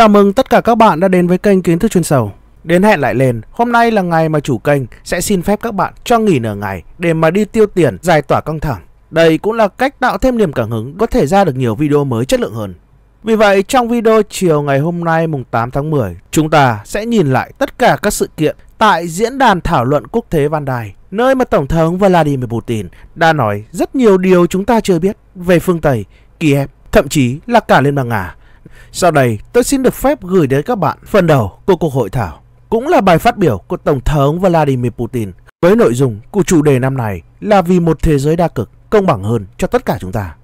Chào mừng tất cả các bạn đã đến với kênh Kiến thức chuyên sâu. Đến hẹn lại lên, hôm nay là ngày mà chủ kênh sẽ xin phép các bạn cho nghỉ nửa ngày để mà đi tiêu tiền giải tỏa căng thẳng. Đây cũng là cách tạo thêm niềm cảm hứng có thể ra được nhiều video mới chất lượng hơn. Vì vậy trong video chiều ngày hôm nay mùng 8 tháng 10, chúng ta sẽ nhìn lại tất cả các sự kiện tại diễn đàn thảo luận quốc tế Van Đài, nơi mà Tổng thống Vladimir Putin đã nói rất nhiều điều chúng ta chưa biết về phương Tây, Kiev, thậm chí là cả Liên bang Nga. Sau đây, tôi xin được phép gửi đến các bạn phần đầu của cuộc hội thảo, cũng là bài phát biểu của Tổng thống Vladimir Putin với nội dung của chủ đề năm này là vì một thế giới đa cực công bằng hơn cho tất cả chúng ta.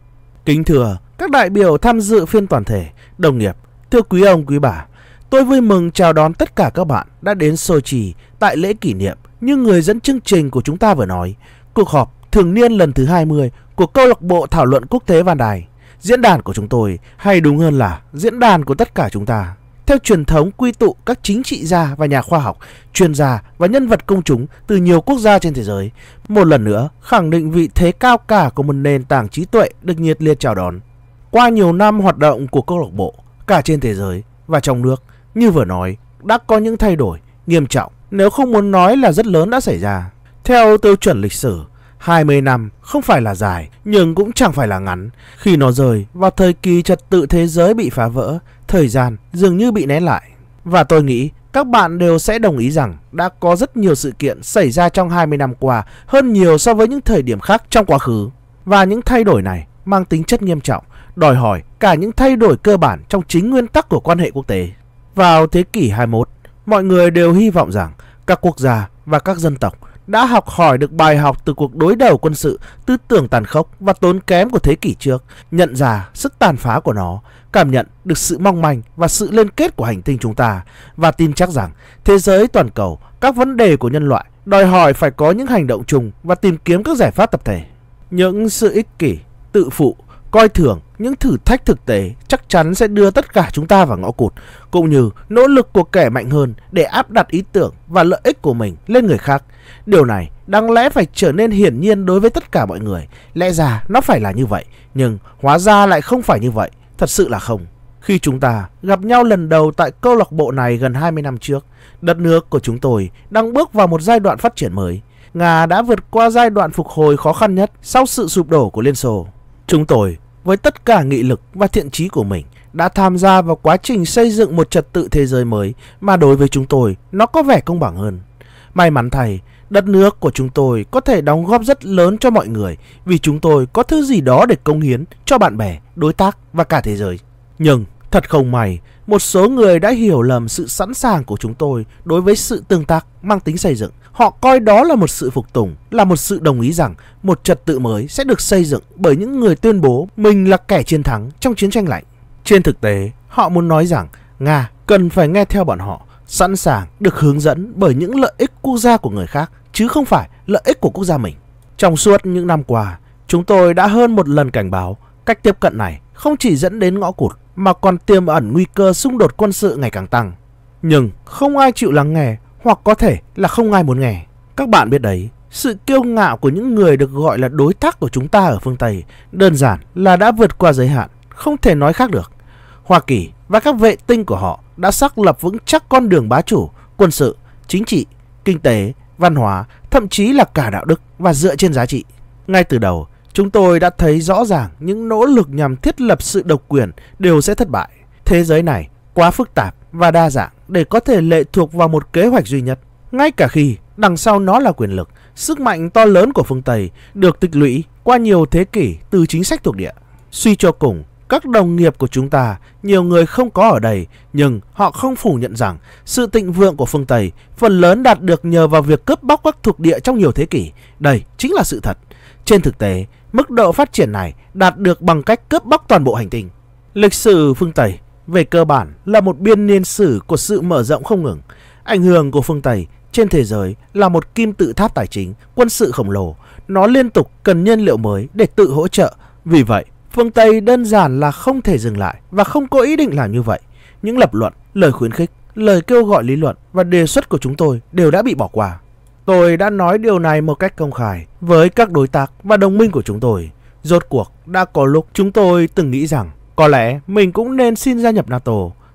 Kính thưa các đại biểu tham dự phiên toàn thể, đồng nghiệp, thưa quý ông quý bà, tôi vui mừng chào đón tất cả các bạn đã đến Sochi tại lễ kỷ niệm như người dẫn chương trình của chúng ta vừa nói, cuộc họp thường niên lần thứ 20 của câu lạc bộ thảo luận quốc tế Van Đài Diễn đàn của chúng tôi, hay đúng hơn là diễn đàn của tất cả chúng ta, theo truyền thống quy tụ các chính trị gia và nhà khoa học, chuyên gia và nhân vật công chúng từ nhiều quốc gia trên thế giới, một lần nữa khẳng định vị thế cao cả của một nền tảng trí tuệ được nhiệt liệt chào đón. Qua nhiều năm hoạt động của câu lạc bộ, cả trên thế giới và trong nước, như vừa nói, đã có những thay đổi nghiêm trọng, nếu không muốn nói là rất lớn đã xảy ra. Theo tiêu chuẩn lịch sử, 20 năm không phải là dài nhưng cũng chẳng phải là ngắn. Khi nó rời vào thời kỳ trật tự thế giới bị phá vỡ, thời gian dường như bị né lại. Và tôi nghĩ các bạn đều sẽ đồng ý rằng đã có rất nhiều sự kiện xảy ra trong 20 năm qua hơn nhiều so với những thời điểm khác trong quá khứ. Và những thay đổi này mang tính chất nghiêm trọng, đòi hỏi cả những thay đổi cơ bản trong chính nguyên tắc của quan hệ quốc tế. Vào thế kỷ 21, mọi người đều hy vọng rằng các quốc gia và các dân tộc đã học hỏi được bài học từ cuộc đối đầu quân sự tư tưởng tàn khốc và tốn kém của thế kỷ trước, nhận ra sức tàn phá của nó, cảm nhận được sự mong manh và sự liên kết của hành tinh chúng ta và tin chắc rằng thế giới toàn cầu, các vấn đề của nhân loại đòi hỏi phải có những hành động chung và tìm kiếm các giải pháp tập thể. Những sự ích kỷ, tự phụ coi thường những thử thách thực tế chắc chắn sẽ đưa tất cả chúng ta vào ngõ cụt, cũng như nỗ lực của kẻ mạnh hơn để áp đặt ý tưởng và lợi ích của mình lên người khác. Điều này đáng lẽ phải trở nên hiển nhiên đối với tất cả mọi người, lẽ ra nó phải là như vậy, nhưng hóa ra lại không phải như vậy, thật sự là không. Khi chúng ta gặp nhau lần đầu tại câu lạc bộ này gần 20 năm trước, đất nước của chúng tôi đang bước vào một giai đoạn phát triển mới. Nga đã vượt qua giai đoạn phục hồi khó khăn nhất sau sự sụp đổ của Liên Xô. Chúng tôi, với tất cả nghị lực và thiện trí của mình, đã tham gia vào quá trình xây dựng một trật tự thế giới mới mà đối với chúng tôi nó có vẻ công bằng hơn. May mắn thay, đất nước của chúng tôi có thể đóng góp rất lớn cho mọi người vì chúng tôi có thứ gì đó để công hiến cho bạn bè, đối tác và cả thế giới. Nhưng Thật không may, một số người đã hiểu lầm sự sẵn sàng của chúng tôi đối với sự tương tác mang tính xây dựng. Họ coi đó là một sự phục tùng, là một sự đồng ý rằng một trật tự mới sẽ được xây dựng bởi những người tuyên bố mình là kẻ chiến thắng trong chiến tranh lạnh. Trên thực tế, họ muốn nói rằng Nga cần phải nghe theo bọn họ, sẵn sàng được hướng dẫn bởi những lợi ích quốc gia của người khác, chứ không phải lợi ích của quốc gia mình. Trong suốt những năm qua, chúng tôi đã hơn một lần cảnh báo cách tiếp cận này không chỉ dẫn đến ngõ cụt mà còn tiềm ẩn nguy cơ xung đột quân sự ngày càng tăng. Nhưng không ai chịu lắng nghe hoặc có thể là không ai muốn nghe. Các bạn biết đấy, sự kiêu ngạo của những người được gọi là đối tác của chúng ta ở phương Tây đơn giản là đã vượt qua giới hạn, không thể nói khác được. Hoa Kỳ và các vệ tinh của họ đã xác lập vững chắc con đường bá chủ, quân sự, chính trị, kinh tế, văn hóa, thậm chí là cả đạo đức và dựa trên giá trị. Ngay từ đầu, Chúng tôi đã thấy rõ ràng những nỗ lực nhằm thiết lập sự độc quyền đều sẽ thất bại. Thế giới này quá phức tạp và đa dạng để có thể lệ thuộc vào một kế hoạch duy nhất. Ngay cả khi đằng sau nó là quyền lực, sức mạnh to lớn của phương Tây được tích lũy qua nhiều thế kỷ từ chính sách thuộc địa. Suy cho cùng, các đồng nghiệp của chúng ta, nhiều người không có ở đây, nhưng họ không phủ nhận rằng sự thịnh vượng của phương Tây phần lớn đạt được nhờ vào việc cướp bóc các thuộc địa trong nhiều thế kỷ. Đây chính là sự thật. Trên thực tế, Mức độ phát triển này đạt được bằng cách cướp bóc toàn bộ hành tinh. Lịch sử phương Tây về cơ bản là một biên niên sử của sự mở rộng không ngừng. Ảnh hưởng của phương Tây trên thế giới là một kim tự tháp tài chính, quân sự khổng lồ. Nó liên tục cần nhân liệu mới để tự hỗ trợ. Vì vậy, phương Tây đơn giản là không thể dừng lại và không có ý định làm như vậy. Những lập luận, lời khuyến khích, lời kêu gọi lý luận và đề xuất của chúng tôi đều đã bị bỏ qua. Tôi đã nói điều này một cách công khai với các đối tác và đồng minh của chúng tôi. Rốt cuộc đã có lúc chúng tôi từng nghĩ rằng có lẽ mình cũng nên xin gia nhập NATO.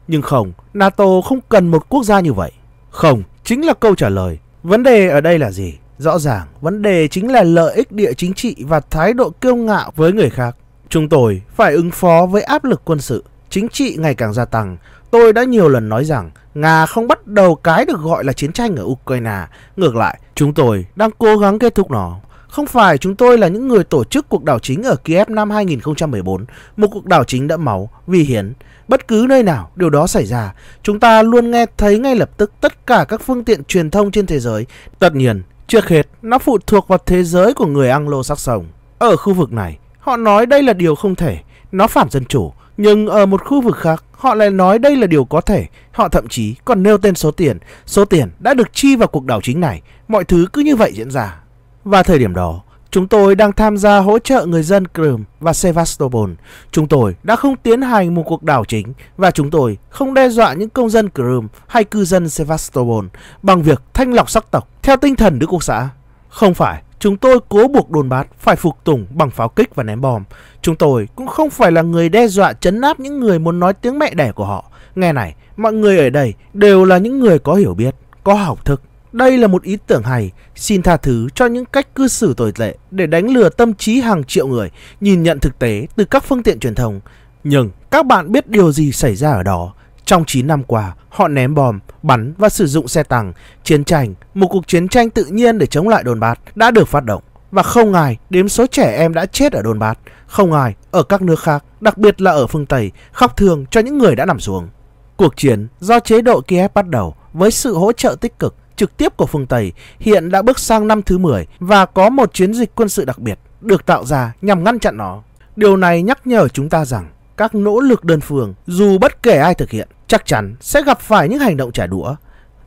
Nhưng không, NATO không cần một quốc gia như vậy. Không, chính là câu trả lời. Vấn đề ở đây là gì? Rõ ràng, vấn đề chính là lợi ích địa chính trị và thái độ kiêu ngạo với người khác. Chúng tôi phải ứng phó với áp lực quân sự, chính trị ngày càng gia tăng, Tôi đã nhiều lần nói rằng Nga không bắt đầu cái được gọi là chiến tranh ở Ukraine. Ngược lại, chúng tôi đang cố gắng kết thúc nó. Không phải chúng tôi là những người tổ chức cuộc đảo chính ở Kiev năm 2014, một cuộc đảo chính đẫm máu, vì hiến. Bất cứ nơi nào điều đó xảy ra, chúng ta luôn nghe thấy ngay lập tức tất cả các phương tiện truyền thông trên thế giới. Tất nhiên, trước hết, nó phụ thuộc vào thế giới của người anglo sồng Ở khu vực này, họ nói đây là điều không thể, nó phản dân chủ, nhưng ở một khu vực khác, Họ lại nói đây là điều có thể, họ thậm chí còn nêu tên số tiền, số tiền đã được chi vào cuộc đảo chính này, mọi thứ cứ như vậy diễn ra. Và thời điểm đó, chúng tôi đang tham gia hỗ trợ người dân Crimea và Sevastopol. Chúng tôi đã không tiến hành một cuộc đảo chính và chúng tôi không đe dọa những công dân Crimea hay cư dân Sevastopol bằng việc thanh lọc sắc tộc theo tinh thần Đức Quốc xã. Không phải, chúng tôi cố buộc đồn bát phải phục tùng bằng pháo kích và ném bom. Chúng tôi cũng không phải là người đe dọa chấn áp những người muốn nói tiếng mẹ đẻ của họ. Nghe này, mọi người ở đây đều là những người có hiểu biết, có học thức. Đây là một ý tưởng hay, xin tha thứ cho những cách cư xử tồi tệ để đánh lừa tâm trí hàng triệu người, nhìn nhận thực tế từ các phương tiện truyền thông. Nhưng các bạn biết điều gì xảy ra ở đó, trong 9 năm qua, họ ném bom, bắn và sử dụng xe tăng, chiến tranh, một cuộc chiến tranh tự nhiên để chống lại Đồn Bát đã được phát động. Và không ai đếm số trẻ em đã chết ở Đồn Bát, không ai ở các nước khác, đặc biệt là ở phương Tây, khóc thương cho những người đã nằm xuống. Cuộc chiến do chế độ Kiev bắt đầu với sự hỗ trợ tích cực trực tiếp của phương Tây hiện đã bước sang năm thứ 10 và có một chiến dịch quân sự đặc biệt được tạo ra nhằm ngăn chặn nó. Điều này nhắc nhở chúng ta rằng các nỗ lực đơn phương dù bất kể ai thực hiện chắc chắn sẽ gặp phải những hành động trả đũa.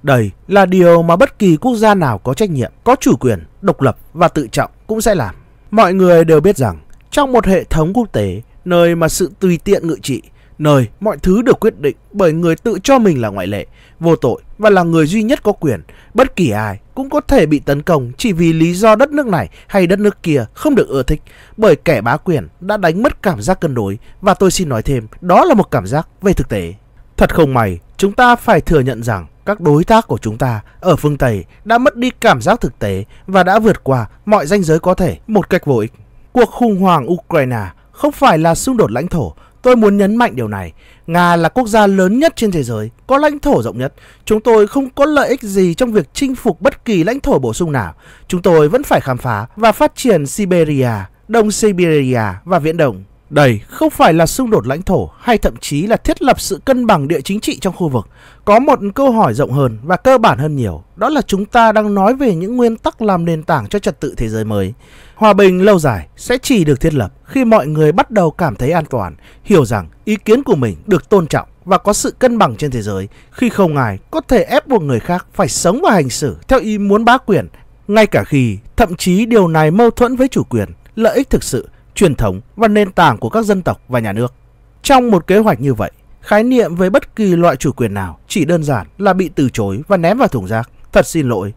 Đây là điều mà bất kỳ quốc gia nào có trách nhiệm, có chủ quyền, độc lập và tự trọng cũng sẽ làm. Mọi người đều biết rằng trong một hệ thống quốc tế, nơi mà sự tùy tiện ngự trị, nơi mọi thứ được quyết định bởi người tự cho mình là ngoại lệ, vô tội và là người duy nhất có quyền, bất kỳ ai cũng có thể bị tấn công chỉ vì lý do đất nước này hay đất nước kia không được ưa thích bởi kẻ bá quyền đã đánh mất cảm giác cân đối và tôi xin nói thêm đó là một cảm giác về thực tế. Thật không may, chúng ta phải thừa nhận rằng các đối tác của chúng ta ở phương Tây đã mất đi cảm giác thực tế và đã vượt qua mọi ranh giới có thể một cách vô ích. Cuộc khủng hoảng Ukraine không phải là xung đột lãnh thổ. Tôi muốn nhấn mạnh điều này. Nga là quốc gia lớn nhất trên thế giới, có lãnh thổ rộng nhất. Chúng tôi không có lợi ích gì trong việc chinh phục bất kỳ lãnh thổ bổ sung nào. Chúng tôi vẫn phải khám phá và phát triển Siberia, Đông Siberia và Viễn Đông. Đây không phải là xung đột lãnh thổ hay thậm chí là thiết lập sự cân bằng địa chính trị trong khu vực. Có một câu hỏi rộng hơn và cơ bản hơn nhiều, đó là chúng ta đang nói về những nguyên tắc làm nền tảng cho trật tự thế giới mới. Hòa bình lâu dài sẽ chỉ được thiết lập khi mọi người bắt đầu cảm thấy an toàn, hiểu rằng ý kiến của mình được tôn trọng và có sự cân bằng trên thế giới, khi không ai có thể ép buộc người khác phải sống và hành xử theo ý muốn bá quyền, ngay cả khi thậm chí điều này mâu thuẫn với chủ quyền, lợi ích thực sự truyền thống và nền tảng của các dân tộc và nhà nước. Trong một kế hoạch như vậy, khái niệm về bất kỳ loại chủ quyền nào chỉ đơn giản là bị từ chối và ném vào thùng rác. Thật xin lỗi.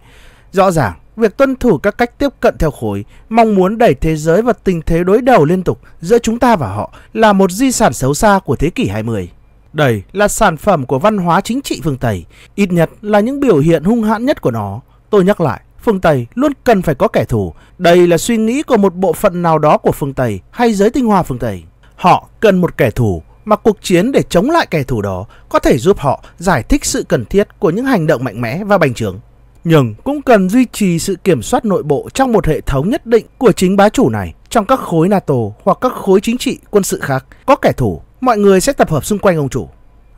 Rõ ràng, việc tuân thủ các cách tiếp cận theo khối, mong muốn đẩy thế giới và tình thế đối đầu liên tục giữa chúng ta và họ là một di sản xấu xa của thế kỷ 20. Đây là sản phẩm của văn hóa chính trị phương Tây, ít nhất là những biểu hiện hung hãn nhất của nó. Tôi nhắc lại, phương Tây luôn cần phải có kẻ thù. Đây là suy nghĩ của một bộ phận nào đó của phương Tây hay giới tinh hoa phương Tây. Họ cần một kẻ thù mà cuộc chiến để chống lại kẻ thù đó có thể giúp họ giải thích sự cần thiết của những hành động mạnh mẽ và bành trướng. Nhưng cũng cần duy trì sự kiểm soát nội bộ trong một hệ thống nhất định của chính bá chủ này trong các khối NATO hoặc các khối chính trị quân sự khác. Có kẻ thù, mọi người sẽ tập hợp xung quanh ông chủ.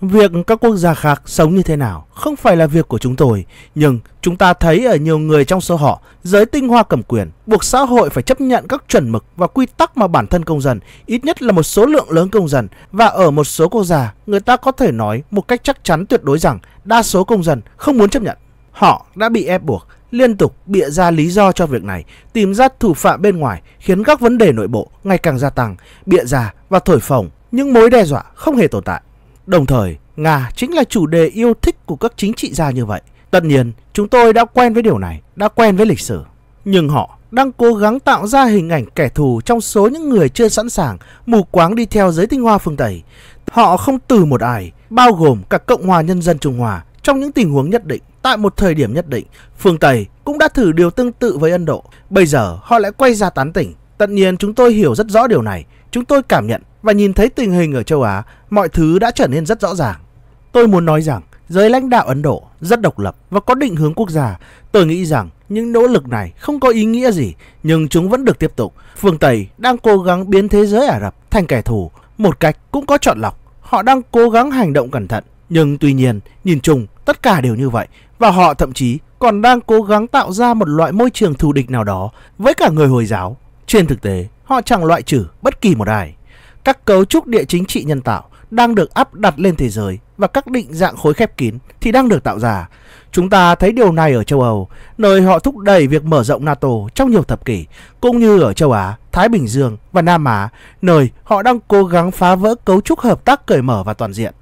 Việc các quốc gia khác sống như thế nào không phải là việc của chúng tôi, nhưng chúng ta thấy ở nhiều người trong số họ, giới tinh hoa cầm quyền buộc xã hội phải chấp nhận các chuẩn mực và quy tắc mà bản thân công dân, ít nhất là một số lượng lớn công dân và ở một số quốc gia, người ta có thể nói một cách chắc chắn tuyệt đối rằng đa số công dân không muốn chấp nhận. Họ đã bị ép buộc liên tục bịa ra lý do cho việc này, tìm ra thủ phạm bên ngoài khiến các vấn đề nội bộ ngày càng gia tăng, bịa ra và thổi phồng những mối đe dọa không hề tồn tại. Đồng thời, Nga chính là chủ đề yêu thích của các chính trị gia như vậy. Tất nhiên, chúng tôi đã quen với điều này, đã quen với lịch sử. Nhưng họ đang cố gắng tạo ra hình ảnh kẻ thù trong số những người chưa sẵn sàng mù quáng đi theo giới tinh hoa phương Tây. Họ không từ một ai, bao gồm cả Cộng hòa Nhân dân Trung Hoa trong những tình huống nhất định. Tại một thời điểm nhất định, phương Tây cũng đã thử điều tương tự với Ấn Độ. Bây giờ họ lại quay ra tán tỉnh. Tất nhiên chúng tôi hiểu rất rõ điều này. Chúng tôi cảm nhận và nhìn thấy tình hình ở châu Á, mọi thứ đã trở nên rất rõ ràng. Tôi muốn nói rằng, giới lãnh đạo Ấn Độ rất độc lập và có định hướng quốc gia. Tôi nghĩ rằng những nỗ lực này không có ý nghĩa gì, nhưng chúng vẫn được tiếp tục. Phương Tây đang cố gắng biến thế giới Ả Rập thành kẻ thù, một cách cũng có chọn lọc. Họ đang cố gắng hành động cẩn thận, nhưng tuy nhiên, nhìn chung, tất cả đều như vậy. Và họ thậm chí còn đang cố gắng tạo ra một loại môi trường thù địch nào đó với cả người Hồi giáo. Trên thực tế, họ chẳng loại trừ bất kỳ một ai các cấu trúc địa chính trị nhân tạo đang được áp đặt lên thế giới và các định dạng khối khép kín thì đang được tạo ra. Chúng ta thấy điều này ở châu Âu, nơi họ thúc đẩy việc mở rộng NATO trong nhiều thập kỷ, cũng như ở châu Á, Thái Bình Dương và Nam Á, nơi họ đang cố gắng phá vỡ cấu trúc hợp tác cởi mở và toàn diện.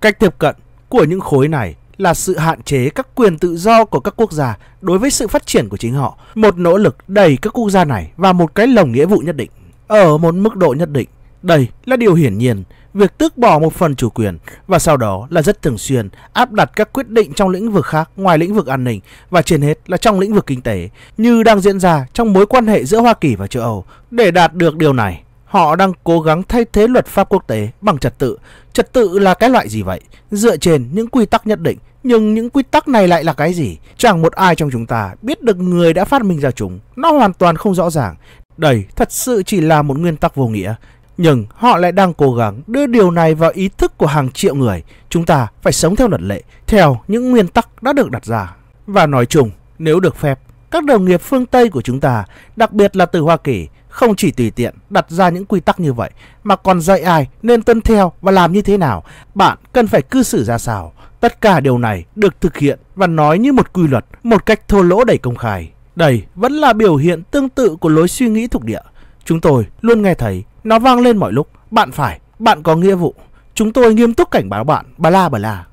Cách tiếp cận của những khối này là sự hạn chế các quyền tự do của các quốc gia đối với sự phát triển của chính họ, một nỗ lực đẩy các quốc gia này vào một cái lồng nghĩa vụ nhất định. Ở một mức độ nhất định, đây là điều hiển nhiên, việc tước bỏ một phần chủ quyền và sau đó là rất thường xuyên áp đặt các quyết định trong lĩnh vực khác ngoài lĩnh vực an ninh và trên hết là trong lĩnh vực kinh tế như đang diễn ra trong mối quan hệ giữa Hoa Kỳ và châu Âu. Để đạt được điều này, họ đang cố gắng thay thế luật pháp quốc tế bằng trật tự. Trật tự là cái loại gì vậy? Dựa trên những quy tắc nhất định, nhưng những quy tắc này lại là cái gì? Chẳng một ai trong chúng ta biết được người đã phát minh ra chúng. Nó hoàn toàn không rõ ràng. Đây thật sự chỉ là một nguyên tắc vô nghĩa nhưng họ lại đang cố gắng đưa điều này vào ý thức của hàng triệu người. Chúng ta phải sống theo luật lệ, theo những nguyên tắc đã được đặt ra. Và nói chung, nếu được phép, các đồng nghiệp phương Tây của chúng ta, đặc biệt là từ Hoa Kỳ, không chỉ tùy tiện đặt ra những quy tắc như vậy, mà còn dạy ai nên tuân theo và làm như thế nào, bạn cần phải cư xử ra sao. Tất cả điều này được thực hiện và nói như một quy luật, một cách thô lỗ đầy công khai. Đây vẫn là biểu hiện tương tự của lối suy nghĩ thuộc địa. Chúng tôi luôn nghe thấy nó vang lên mọi lúc. Bạn phải, bạn có nghĩa vụ. Chúng tôi nghiêm túc cảnh báo bạn, bà la bà la.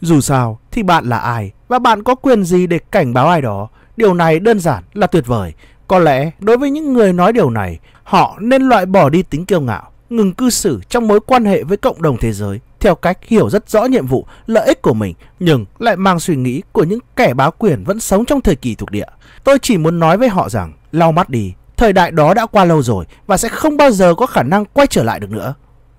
Dù sao, thì bạn là ai và bạn có quyền gì để cảnh báo ai đó. Điều này đơn giản là tuyệt vời. Có lẽ đối với những người nói điều này, họ nên loại bỏ đi tính kiêu ngạo, ngừng cư xử trong mối quan hệ với cộng đồng thế giới theo cách hiểu rất rõ nhiệm vụ, lợi ích của mình nhưng lại mang suy nghĩ của những kẻ báo quyền vẫn sống trong thời kỳ thuộc địa. Tôi chỉ muốn nói với họ rằng lau mắt đi, Thời đại đó đã qua lâu rồi và sẽ không bao giờ có khả năng quay trở lại được nữa.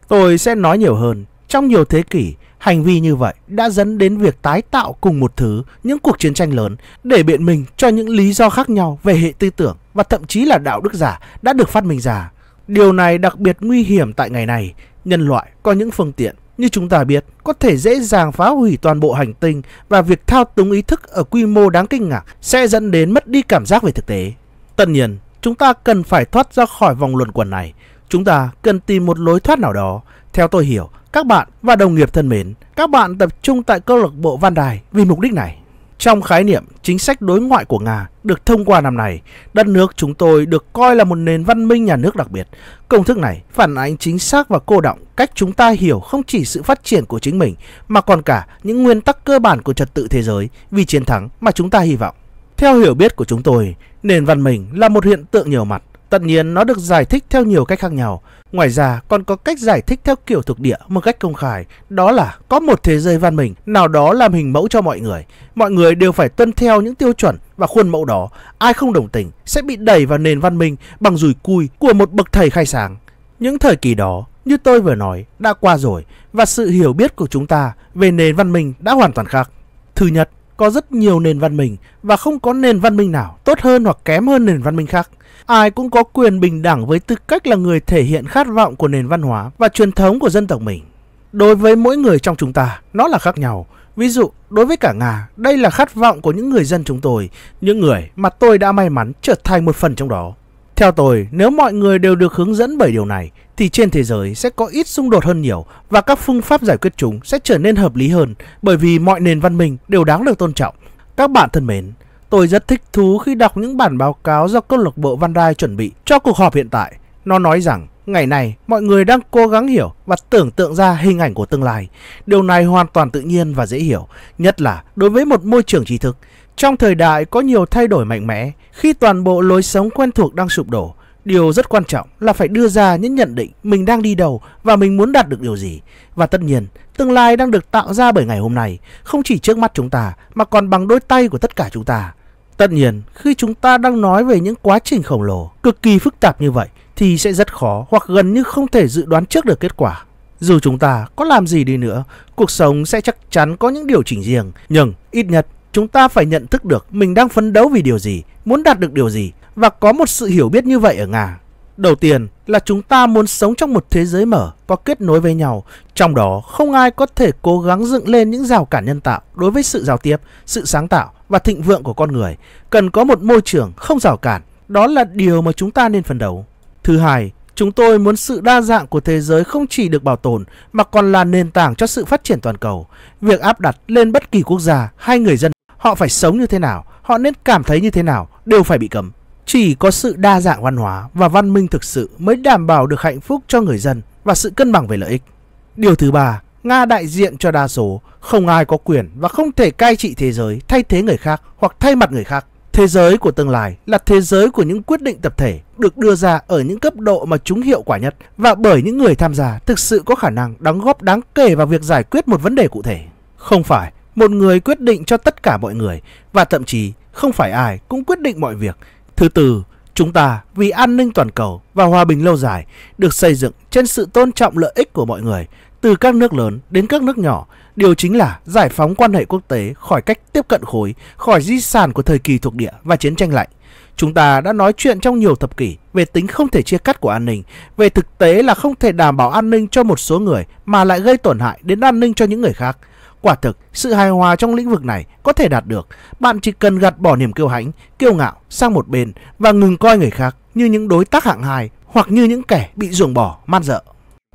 Tôi sẽ nói nhiều hơn. Trong nhiều thế kỷ, hành vi như vậy đã dẫn đến việc tái tạo cùng một thứ những cuộc chiến tranh lớn để biện minh cho những lý do khác nhau về hệ tư tưởng và thậm chí là đạo đức giả đã được phát minh ra. Điều này đặc biệt nguy hiểm tại ngày này. Nhân loại có những phương tiện như chúng ta biết, có thể dễ dàng phá hủy toàn bộ hành tinh và việc thao túng ý thức ở quy mô đáng kinh ngạc sẽ dẫn đến mất đi cảm giác về thực tế. Tất nhiên, Chúng ta cần phải thoát ra khỏi vòng luẩn quẩn này. Chúng ta cần tìm một lối thoát nào đó. Theo tôi hiểu, các bạn và đồng nghiệp thân mến, các bạn tập trung tại câu lạc bộ Văn Đài vì mục đích này. Trong khái niệm chính sách đối ngoại của Nga được thông qua năm nay, đất nước chúng tôi được coi là một nền văn minh nhà nước đặc biệt. Công thức này phản ánh chính xác và cô động cách chúng ta hiểu không chỉ sự phát triển của chính mình mà còn cả những nguyên tắc cơ bản của trật tự thế giới vì chiến thắng mà chúng ta hy vọng. Theo hiểu biết của chúng tôi, nền văn minh là một hiện tượng nhiều mặt. Tất nhiên nó được giải thích theo nhiều cách khác nhau. Ngoài ra còn có cách giải thích theo kiểu thực địa một cách công khai. Đó là có một thế giới văn minh nào đó làm hình mẫu cho mọi người. Mọi người đều phải tuân theo những tiêu chuẩn và khuôn mẫu đó. Ai không đồng tình sẽ bị đẩy vào nền văn minh bằng rùi cui của một bậc thầy khai sáng. Những thời kỳ đó, như tôi vừa nói, đã qua rồi và sự hiểu biết của chúng ta về nền văn minh đã hoàn toàn khác. Thứ nhất, có rất nhiều nền văn minh và không có nền văn minh nào tốt hơn hoặc kém hơn nền văn minh khác. Ai cũng có quyền bình đẳng với tư cách là người thể hiện khát vọng của nền văn hóa và truyền thống của dân tộc mình. Đối với mỗi người trong chúng ta, nó là khác nhau. Ví dụ, đối với cả Nga, đây là khát vọng của những người dân chúng tôi, những người mà tôi đã may mắn trở thành một phần trong đó. Theo tôi, nếu mọi người đều được hướng dẫn bởi điều này, thì trên thế giới sẽ có ít xung đột hơn nhiều và các phương pháp giải quyết chúng sẽ trở nên hợp lý hơn bởi vì mọi nền văn minh đều đáng được tôn trọng. Các bạn thân mến, tôi rất thích thú khi đọc những bản báo cáo do câu lạc bộ Văn đai chuẩn bị cho cuộc họp hiện tại. Nó nói rằng Ngày này, mọi người đang cố gắng hiểu và tưởng tượng ra hình ảnh của tương lai. Điều này hoàn toàn tự nhiên và dễ hiểu, nhất là đối với một môi trường trí thức. Trong thời đại có nhiều thay đổi mạnh mẽ, khi toàn bộ lối sống quen thuộc đang sụp đổ, điều rất quan trọng là phải đưa ra những nhận định mình đang đi đầu và mình muốn đạt được điều gì. Và tất nhiên, tương lai đang được tạo ra bởi ngày hôm nay, không chỉ trước mắt chúng ta mà còn bằng đôi tay của tất cả chúng ta. Tất nhiên, khi chúng ta đang nói về những quá trình khổng lồ, cực kỳ phức tạp như vậy thì sẽ rất khó hoặc gần như không thể dự đoán trước được kết quả. Dù chúng ta có làm gì đi nữa, cuộc sống sẽ chắc chắn có những điều chỉnh riêng, nhưng ít nhất Chúng ta phải nhận thức được mình đang phấn đấu vì điều gì, muốn đạt được điều gì và có một sự hiểu biết như vậy ở Nga. Đầu tiên là chúng ta muốn sống trong một thế giới mở, có kết nối với nhau, trong đó không ai có thể cố gắng dựng lên những rào cản nhân tạo đối với sự giao tiếp, sự sáng tạo và thịnh vượng của con người. Cần có một môi trường không rào cản, đó là điều mà chúng ta nên phấn đấu. Thứ hai, chúng tôi muốn sự đa dạng của thế giới không chỉ được bảo tồn mà còn là nền tảng cho sự phát triển toàn cầu. Việc áp đặt lên bất kỳ quốc gia hay người dân họ phải sống như thế nào, họ nên cảm thấy như thế nào đều phải bị cấm. Chỉ có sự đa dạng văn hóa và văn minh thực sự mới đảm bảo được hạnh phúc cho người dân và sự cân bằng về lợi ích. Điều thứ ba, Nga đại diện cho đa số, không ai có quyền và không thể cai trị thế giới thay thế người khác hoặc thay mặt người khác. Thế giới của tương lai là thế giới của những quyết định tập thể được đưa ra ở những cấp độ mà chúng hiệu quả nhất và bởi những người tham gia thực sự có khả năng đóng góp đáng kể vào việc giải quyết một vấn đề cụ thể. Không phải một người quyết định cho tất cả mọi người và thậm chí không phải ai cũng quyết định mọi việc. Thứ tư, chúng ta vì an ninh toàn cầu và hòa bình lâu dài được xây dựng trên sự tôn trọng lợi ích của mọi người từ các nước lớn đến các nước nhỏ. Điều chính là giải phóng quan hệ quốc tế khỏi cách tiếp cận khối, khỏi di sản của thời kỳ thuộc địa và chiến tranh lạnh. Chúng ta đã nói chuyện trong nhiều thập kỷ về tính không thể chia cắt của an ninh, về thực tế là không thể đảm bảo an ninh cho một số người mà lại gây tổn hại đến an ninh cho những người khác. Quả thực, sự hài hòa trong lĩnh vực này có thể đạt được. Bạn chỉ cần gạt bỏ niềm kiêu hãnh, kiêu ngạo sang một bên và ngừng coi người khác như những đối tác hạng hai hoặc như những kẻ bị ruồng bỏ, man dợ.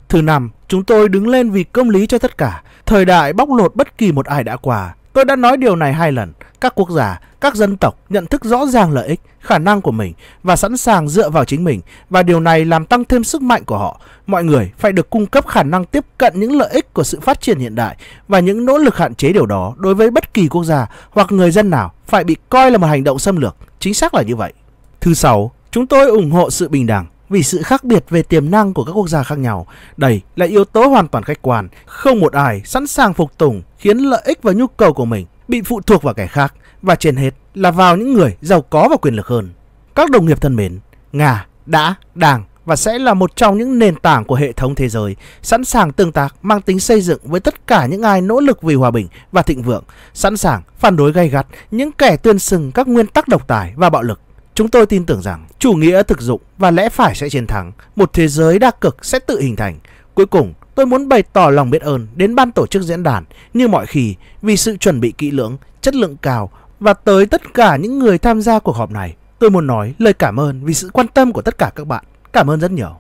Thứ năm, chúng tôi đứng lên vì công lý cho tất cả. Thời đại bóc lột bất kỳ một ai đã qua, Tôi đã nói điều này hai lần. Các quốc gia, các dân tộc nhận thức rõ ràng lợi ích, khả năng của mình và sẵn sàng dựa vào chính mình và điều này làm tăng thêm sức mạnh của họ. Mọi người phải được cung cấp khả năng tiếp cận những lợi ích của sự phát triển hiện đại và những nỗ lực hạn chế điều đó đối với bất kỳ quốc gia hoặc người dân nào phải bị coi là một hành động xâm lược. Chính xác là như vậy. Thứ sáu, chúng tôi ủng hộ sự bình đẳng vì sự khác biệt về tiềm năng của các quốc gia khác nhau. Đây là yếu tố hoàn toàn khách quan, không một ai sẵn sàng phục tùng khiến lợi ích và nhu cầu của mình bị phụ thuộc vào kẻ khác và trên hết là vào những người giàu có và quyền lực hơn. Các đồng nghiệp thân mến, Nga đã, đang và sẽ là một trong những nền tảng của hệ thống thế giới, sẵn sàng tương tác mang tính xây dựng với tất cả những ai nỗ lực vì hòa bình và thịnh vượng, sẵn sàng phản đối gay gắt những kẻ tuyên xưng các nguyên tắc độc tài và bạo lực. Chúng tôi tin tưởng rằng chủ nghĩa thực dụng và lẽ phải sẽ chiến thắng, một thế giới đa cực sẽ tự hình thành. Cuối cùng, tôi muốn bày tỏ lòng biết ơn đến ban tổ chức diễn đàn như mọi khi vì sự chuẩn bị kỹ lưỡng, chất lượng cao và tới tất cả những người tham gia cuộc họp này. Tôi muốn nói lời cảm ơn vì sự quan tâm của tất cả các bạn. Cảm ơn rất nhiều.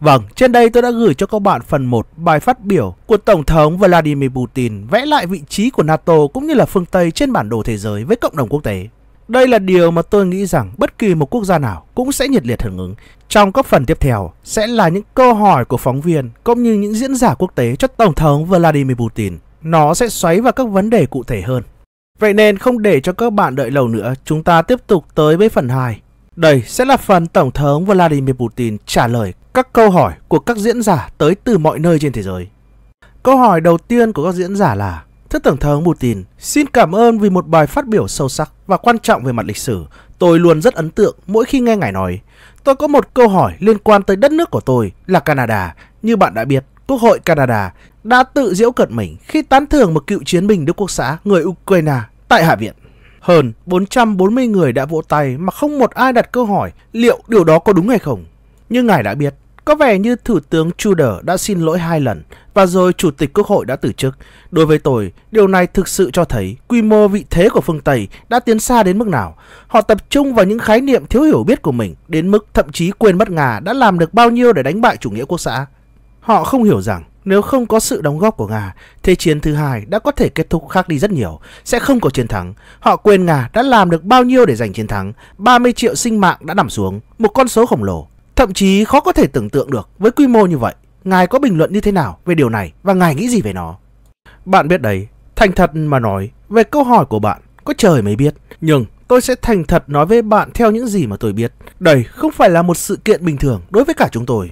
Vâng, trên đây tôi đã gửi cho các bạn phần 1 bài phát biểu của Tổng thống Vladimir Putin vẽ lại vị trí của NATO cũng như là phương Tây trên bản đồ thế giới với cộng đồng quốc tế. Đây là điều mà tôi nghĩ rằng bất kỳ một quốc gia nào cũng sẽ nhiệt liệt hưởng ứng. Trong các phần tiếp theo sẽ là những câu hỏi của phóng viên cũng như những diễn giả quốc tế cho Tổng thống Vladimir Putin. Nó sẽ xoáy vào các vấn đề cụ thể hơn. Vậy nên không để cho các bạn đợi lâu nữa, chúng ta tiếp tục tới với phần 2. Đây sẽ là phần Tổng thống Vladimir Putin trả lời các câu hỏi của các diễn giả tới từ mọi nơi trên thế giới. Câu hỏi đầu tiên của các diễn giả là Thưa Tổng thống Putin, xin cảm ơn vì một bài phát biểu sâu sắc và quan trọng về mặt lịch sử. Tôi luôn rất ấn tượng mỗi khi nghe ngài nói. Tôi có một câu hỏi liên quan tới đất nước của tôi là Canada. Như bạn đã biết, Quốc hội Canada đã tự diễu cợt mình khi tán thưởng một cựu chiến binh Đức Quốc xã người Ukraine tại Hạ viện. Hơn 440 người đã vỗ tay mà không một ai đặt câu hỏi liệu điều đó có đúng hay không. Nhưng ngài đã biết, có vẻ như Thủ tướng Trudeau đã xin lỗi hai lần và rồi Chủ tịch Quốc hội đã từ chức. Đối với tôi, điều này thực sự cho thấy quy mô vị thế của phương Tây đã tiến xa đến mức nào. Họ tập trung vào những khái niệm thiếu hiểu biết của mình đến mức thậm chí quên mất Nga đã làm được bao nhiêu để đánh bại chủ nghĩa quốc xã. Họ không hiểu rằng nếu không có sự đóng góp của Nga, Thế chiến thứ hai đã có thể kết thúc khác đi rất nhiều, sẽ không có chiến thắng. Họ quên Nga đã làm được bao nhiêu để giành chiến thắng, 30 triệu sinh mạng đã nằm xuống, một con số khổng lồ. Thậm chí khó có thể tưởng tượng được với quy mô như vậy, ngài có bình luận như thế nào về điều này và ngài nghĩ gì về nó. Bạn biết đấy, thành thật mà nói, về câu hỏi của bạn, có trời mới biết. Nhưng tôi sẽ thành thật nói với bạn theo những gì mà tôi biết. Đây không phải là một sự kiện bình thường đối với cả chúng tôi.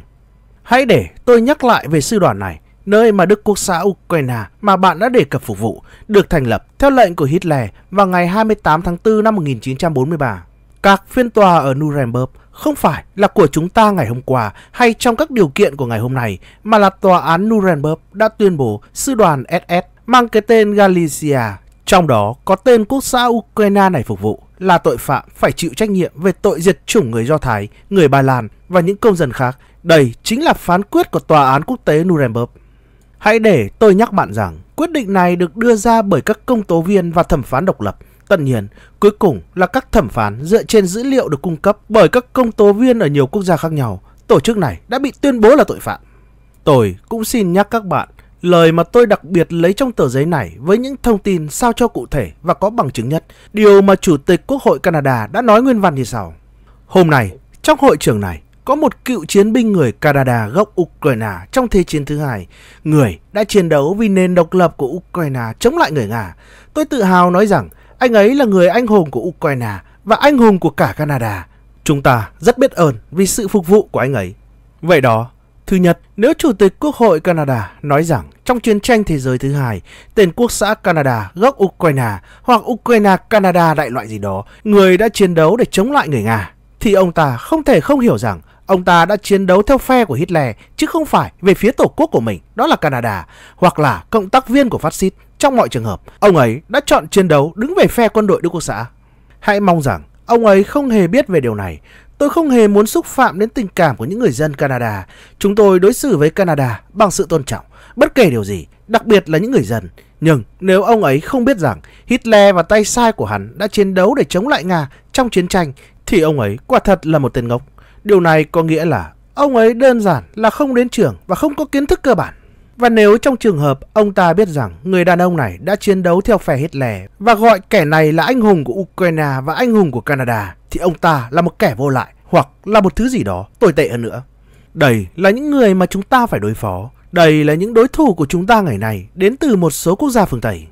Hãy để tôi nhắc lại về sư đoàn này, nơi mà Đức Quốc xã Ukraine mà bạn đã đề cập phục vụ, được thành lập theo lệnh của Hitler vào ngày 28 tháng 4 năm 1943. Các phiên tòa ở Nuremberg không phải là của chúng ta ngày hôm qua hay trong các điều kiện của ngày hôm nay, mà là tòa án Nuremberg đã tuyên bố sư đoàn SS mang cái tên Galicia, trong đó có tên quốc gia Ukraine này phục vụ, là tội phạm phải chịu trách nhiệm về tội diệt chủng người Do Thái, người Ba Lan và những công dân khác. Đây chính là phán quyết của Tòa án Quốc tế Nuremberg. Hãy để tôi nhắc bạn rằng quyết định này được đưa ra bởi các công tố viên và thẩm phán độc lập – Tất nhiên, cuối cùng là các thẩm phán dựa trên dữ liệu được cung cấp bởi các công tố viên ở nhiều quốc gia khác nhau, tổ chức này đã bị tuyên bố là tội phạm. Tôi cũng xin nhắc các bạn, lời mà tôi đặc biệt lấy trong tờ giấy này với những thông tin sao cho cụ thể và có bằng chứng nhất, điều mà Chủ tịch Quốc hội Canada đã nói nguyên văn như sau. Hôm nay, trong hội trường này, có một cựu chiến binh người Canada gốc Ukraine trong Thế chiến thứ hai, người đã chiến đấu vì nền độc lập của Ukraine chống lại người Nga. Tôi tự hào nói rằng anh ấy là người anh hùng của Ukraine và anh hùng của cả Canada. Chúng ta rất biết ơn vì sự phục vụ của anh ấy. Vậy đó, thứ nhất, nếu Chủ tịch Quốc hội Canada nói rằng trong chiến tranh thế giới thứ hai, tên quốc xã Canada gốc Ukraine hoặc Ukraine-Canada đại loại gì đó, người đã chiến đấu để chống lại người Nga, thì ông ta không thể không hiểu rằng Ông ta đã chiến đấu theo phe của Hitler chứ không phải về phía tổ quốc của mình, đó là Canada, hoặc là cộng tác viên của phát xít. Trong mọi trường hợp, ông ấy đã chọn chiến đấu đứng về phe quân đội Đức Quốc xã. Hãy mong rằng ông ấy không hề biết về điều này. Tôi không hề muốn xúc phạm đến tình cảm của những người dân Canada. Chúng tôi đối xử với Canada bằng sự tôn trọng, bất kể điều gì, đặc biệt là những người dân. Nhưng nếu ông ấy không biết rằng Hitler và tay sai của hắn đã chiến đấu để chống lại Nga trong chiến tranh thì ông ấy quả thật là một tên ngốc. Điều này có nghĩa là ông ấy đơn giản là không đến trường và không có kiến thức cơ bản. Và nếu trong trường hợp ông ta biết rằng người đàn ông này đã chiến đấu theo phe Hitler và gọi kẻ này là anh hùng của Ukraine và anh hùng của Canada thì ông ta là một kẻ vô lại hoặc là một thứ gì đó tồi tệ hơn nữa. Đây là những người mà chúng ta phải đối phó. Đây là những đối thủ của chúng ta ngày nay đến từ một số quốc gia phương Tây.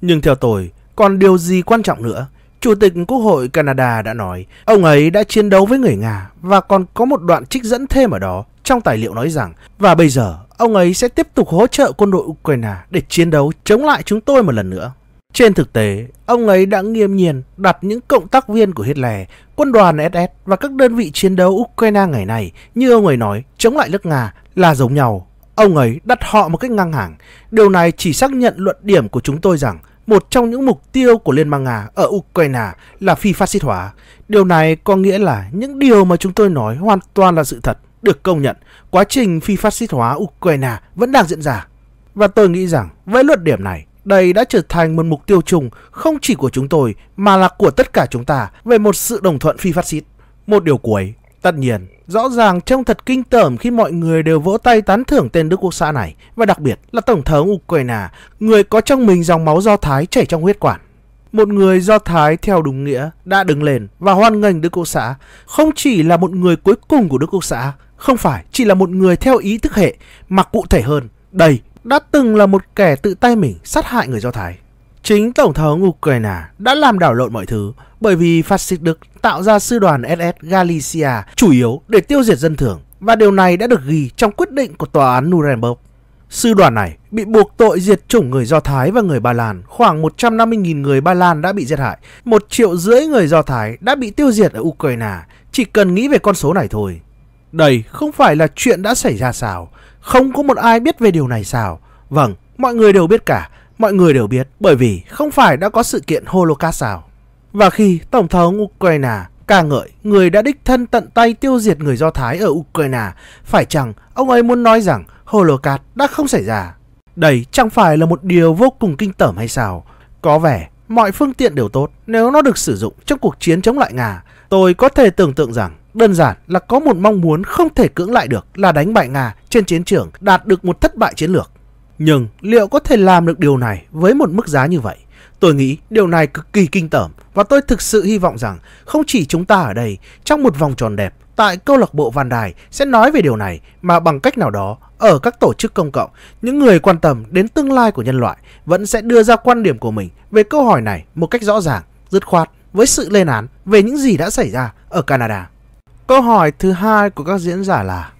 Nhưng theo tôi, còn điều gì quan trọng nữa Chủ tịch Quốc hội Canada đã nói ông ấy đã chiến đấu với người Nga và còn có một đoạn trích dẫn thêm ở đó trong tài liệu nói rằng và bây giờ ông ấy sẽ tiếp tục hỗ trợ quân đội Ukraine để chiến đấu chống lại chúng tôi một lần nữa. Trên thực tế, ông ấy đã nghiêm nhiên đặt những cộng tác viên của Hitler, quân đoàn SS và các đơn vị chiến đấu Ukraine ngày nay như ông ấy nói chống lại nước Nga là giống nhau. Ông ấy đặt họ một cách ngang hàng. Điều này chỉ xác nhận luận điểm của chúng tôi rằng một trong những mục tiêu của Liên bang Nga ở Ukraine là phi phát xít hóa. Điều này có nghĩa là những điều mà chúng tôi nói hoàn toàn là sự thật, được công nhận. Quá trình phi phát xít hóa Ukraine vẫn đang diễn ra. Và tôi nghĩ rằng với luận điểm này, đây đã trở thành một mục tiêu chung không chỉ của chúng tôi mà là của tất cả chúng ta về một sự đồng thuận phi phát xít. Một điều cuối, Tất nhiên, rõ ràng trông thật kinh tởm khi mọi người đều vỗ tay tán thưởng tên Đức Quốc xã này, và đặc biệt là Tổng thống Ukraine, người có trong mình dòng máu Do Thái chảy trong huyết quản. Một người Do Thái theo đúng nghĩa đã đứng lên và hoan nghênh Đức Quốc xã, không chỉ là một người cuối cùng của Đức Quốc xã, không phải chỉ là một người theo ý thức hệ, mà cụ thể hơn, đây đã từng là một kẻ tự tay mình sát hại người Do Thái. Chính Tổng thống Ukraine đã làm đảo lộn mọi thứ bởi vì phát xít Đức tạo ra sư đoàn SS Galicia chủ yếu để tiêu diệt dân thường và điều này đã được ghi trong quyết định của tòa án Nuremberg. Sư đoàn này bị buộc tội diệt chủng người Do Thái và người Ba Lan. Khoảng 150.000 người Ba Lan đã bị giết hại. Một triệu rưỡi người Do Thái đã bị tiêu diệt ở Ukraine. Chỉ cần nghĩ về con số này thôi. Đây không phải là chuyện đã xảy ra sao. Không có một ai biết về điều này sao. Vâng, mọi người đều biết cả mọi người đều biết bởi vì không phải đã có sự kiện Holocaust sao. Và khi Tổng thống Ukraine ca ngợi người đã đích thân tận tay tiêu diệt người Do Thái ở Ukraine, phải chăng ông ấy muốn nói rằng Holocaust đã không xảy ra? Đây chẳng phải là một điều vô cùng kinh tởm hay sao? Có vẻ mọi phương tiện đều tốt nếu nó được sử dụng trong cuộc chiến chống lại Nga. Tôi có thể tưởng tượng rằng đơn giản là có một mong muốn không thể cưỡng lại được là đánh bại Nga trên chiến trường đạt được một thất bại chiến lược. Nhưng liệu có thể làm được điều này với một mức giá như vậy? Tôi nghĩ điều này cực kỳ kinh tởm và tôi thực sự hy vọng rằng không chỉ chúng ta ở đây trong một vòng tròn đẹp tại câu lạc bộ Van Đài sẽ nói về điều này mà bằng cách nào đó ở các tổ chức công cộng, những người quan tâm đến tương lai của nhân loại vẫn sẽ đưa ra quan điểm của mình về câu hỏi này một cách rõ ràng, dứt khoát với sự lên án về những gì đã xảy ra ở Canada. Câu hỏi thứ hai của các diễn giả là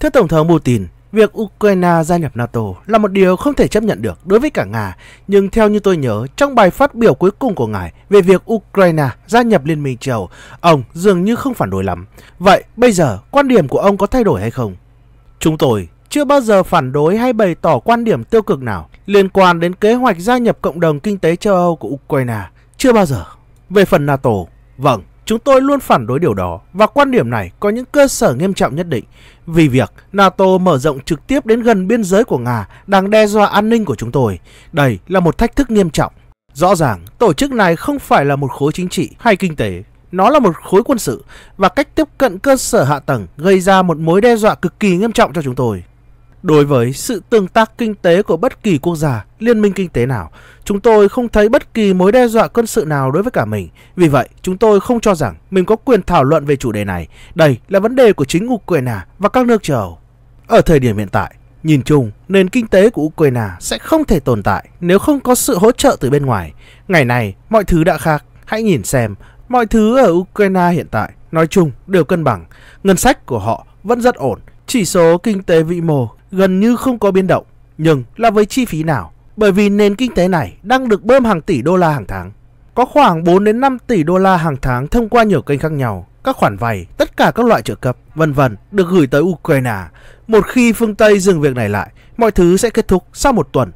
Thưa Tổng thống Putin, Việc Ukraine gia nhập NATO là một điều không thể chấp nhận được đối với cả Nga, nhưng theo như tôi nhớ, trong bài phát biểu cuối cùng của ngài về việc Ukraine gia nhập Liên minh châu, ông dường như không phản đối lắm. Vậy bây giờ, quan điểm của ông có thay đổi hay không? Chúng tôi chưa bao giờ phản đối hay bày tỏ quan điểm tiêu cực nào liên quan đến kế hoạch gia nhập cộng đồng kinh tế châu Âu của Ukraine. Chưa bao giờ. Về phần NATO, vâng, Chúng tôi luôn phản đối điều đó và quan điểm này có những cơ sở nghiêm trọng nhất định vì việc NATO mở rộng trực tiếp đến gần biên giới của Nga đang đe dọa an ninh của chúng tôi. Đây là một thách thức nghiêm trọng. Rõ ràng, tổ chức này không phải là một khối chính trị hay kinh tế. Nó là một khối quân sự và cách tiếp cận cơ sở hạ tầng gây ra một mối đe dọa cực kỳ nghiêm trọng cho chúng tôi. Đối với sự tương tác kinh tế của bất kỳ quốc gia, liên minh kinh tế nào, chúng tôi không thấy bất kỳ mối đe dọa quân sự nào đối với cả mình. Vì vậy, chúng tôi không cho rằng mình có quyền thảo luận về chủ đề này. Đây là vấn đề của chính Ukraine và các nước châu Âu. Ở thời điểm hiện tại, Nhìn chung, nền kinh tế của Ukraine sẽ không thể tồn tại nếu không có sự hỗ trợ từ bên ngoài. Ngày này, mọi thứ đã khác. Hãy nhìn xem, mọi thứ ở Ukraine hiện tại, nói chung, đều cân bằng. Ngân sách của họ vẫn rất ổn. Chỉ số kinh tế vĩ mô gần như không có biến động. Nhưng là với chi phí nào? Bởi vì nền kinh tế này đang được bơm hàng tỷ đô la hàng tháng. Có khoảng 4 đến 5 tỷ đô la hàng tháng thông qua nhiều kênh khác nhau, các khoản vay, tất cả các loại trợ cấp, vân vân được gửi tới Ukraine. Một khi phương Tây dừng việc này lại, mọi thứ sẽ kết thúc sau một tuần.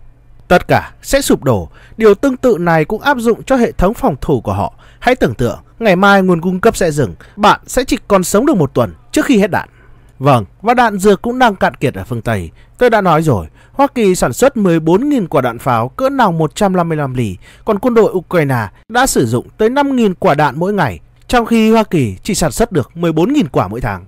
Tất cả sẽ sụp đổ, điều tương tự này cũng áp dụng cho hệ thống phòng thủ của họ. Hãy tưởng tượng, ngày mai nguồn cung cấp sẽ dừng, bạn sẽ chỉ còn sống được một tuần trước khi hết đạn. Vâng, và đạn dược cũng đang cạn kiệt ở phương Tây. Tôi đã nói rồi, Hoa Kỳ sản xuất 14.000 quả đạn pháo cỡ nòng 155 lì, còn quân đội Ukraine đã sử dụng tới 5.000 quả đạn mỗi ngày, trong khi Hoa Kỳ chỉ sản xuất được 14.000 quả mỗi tháng.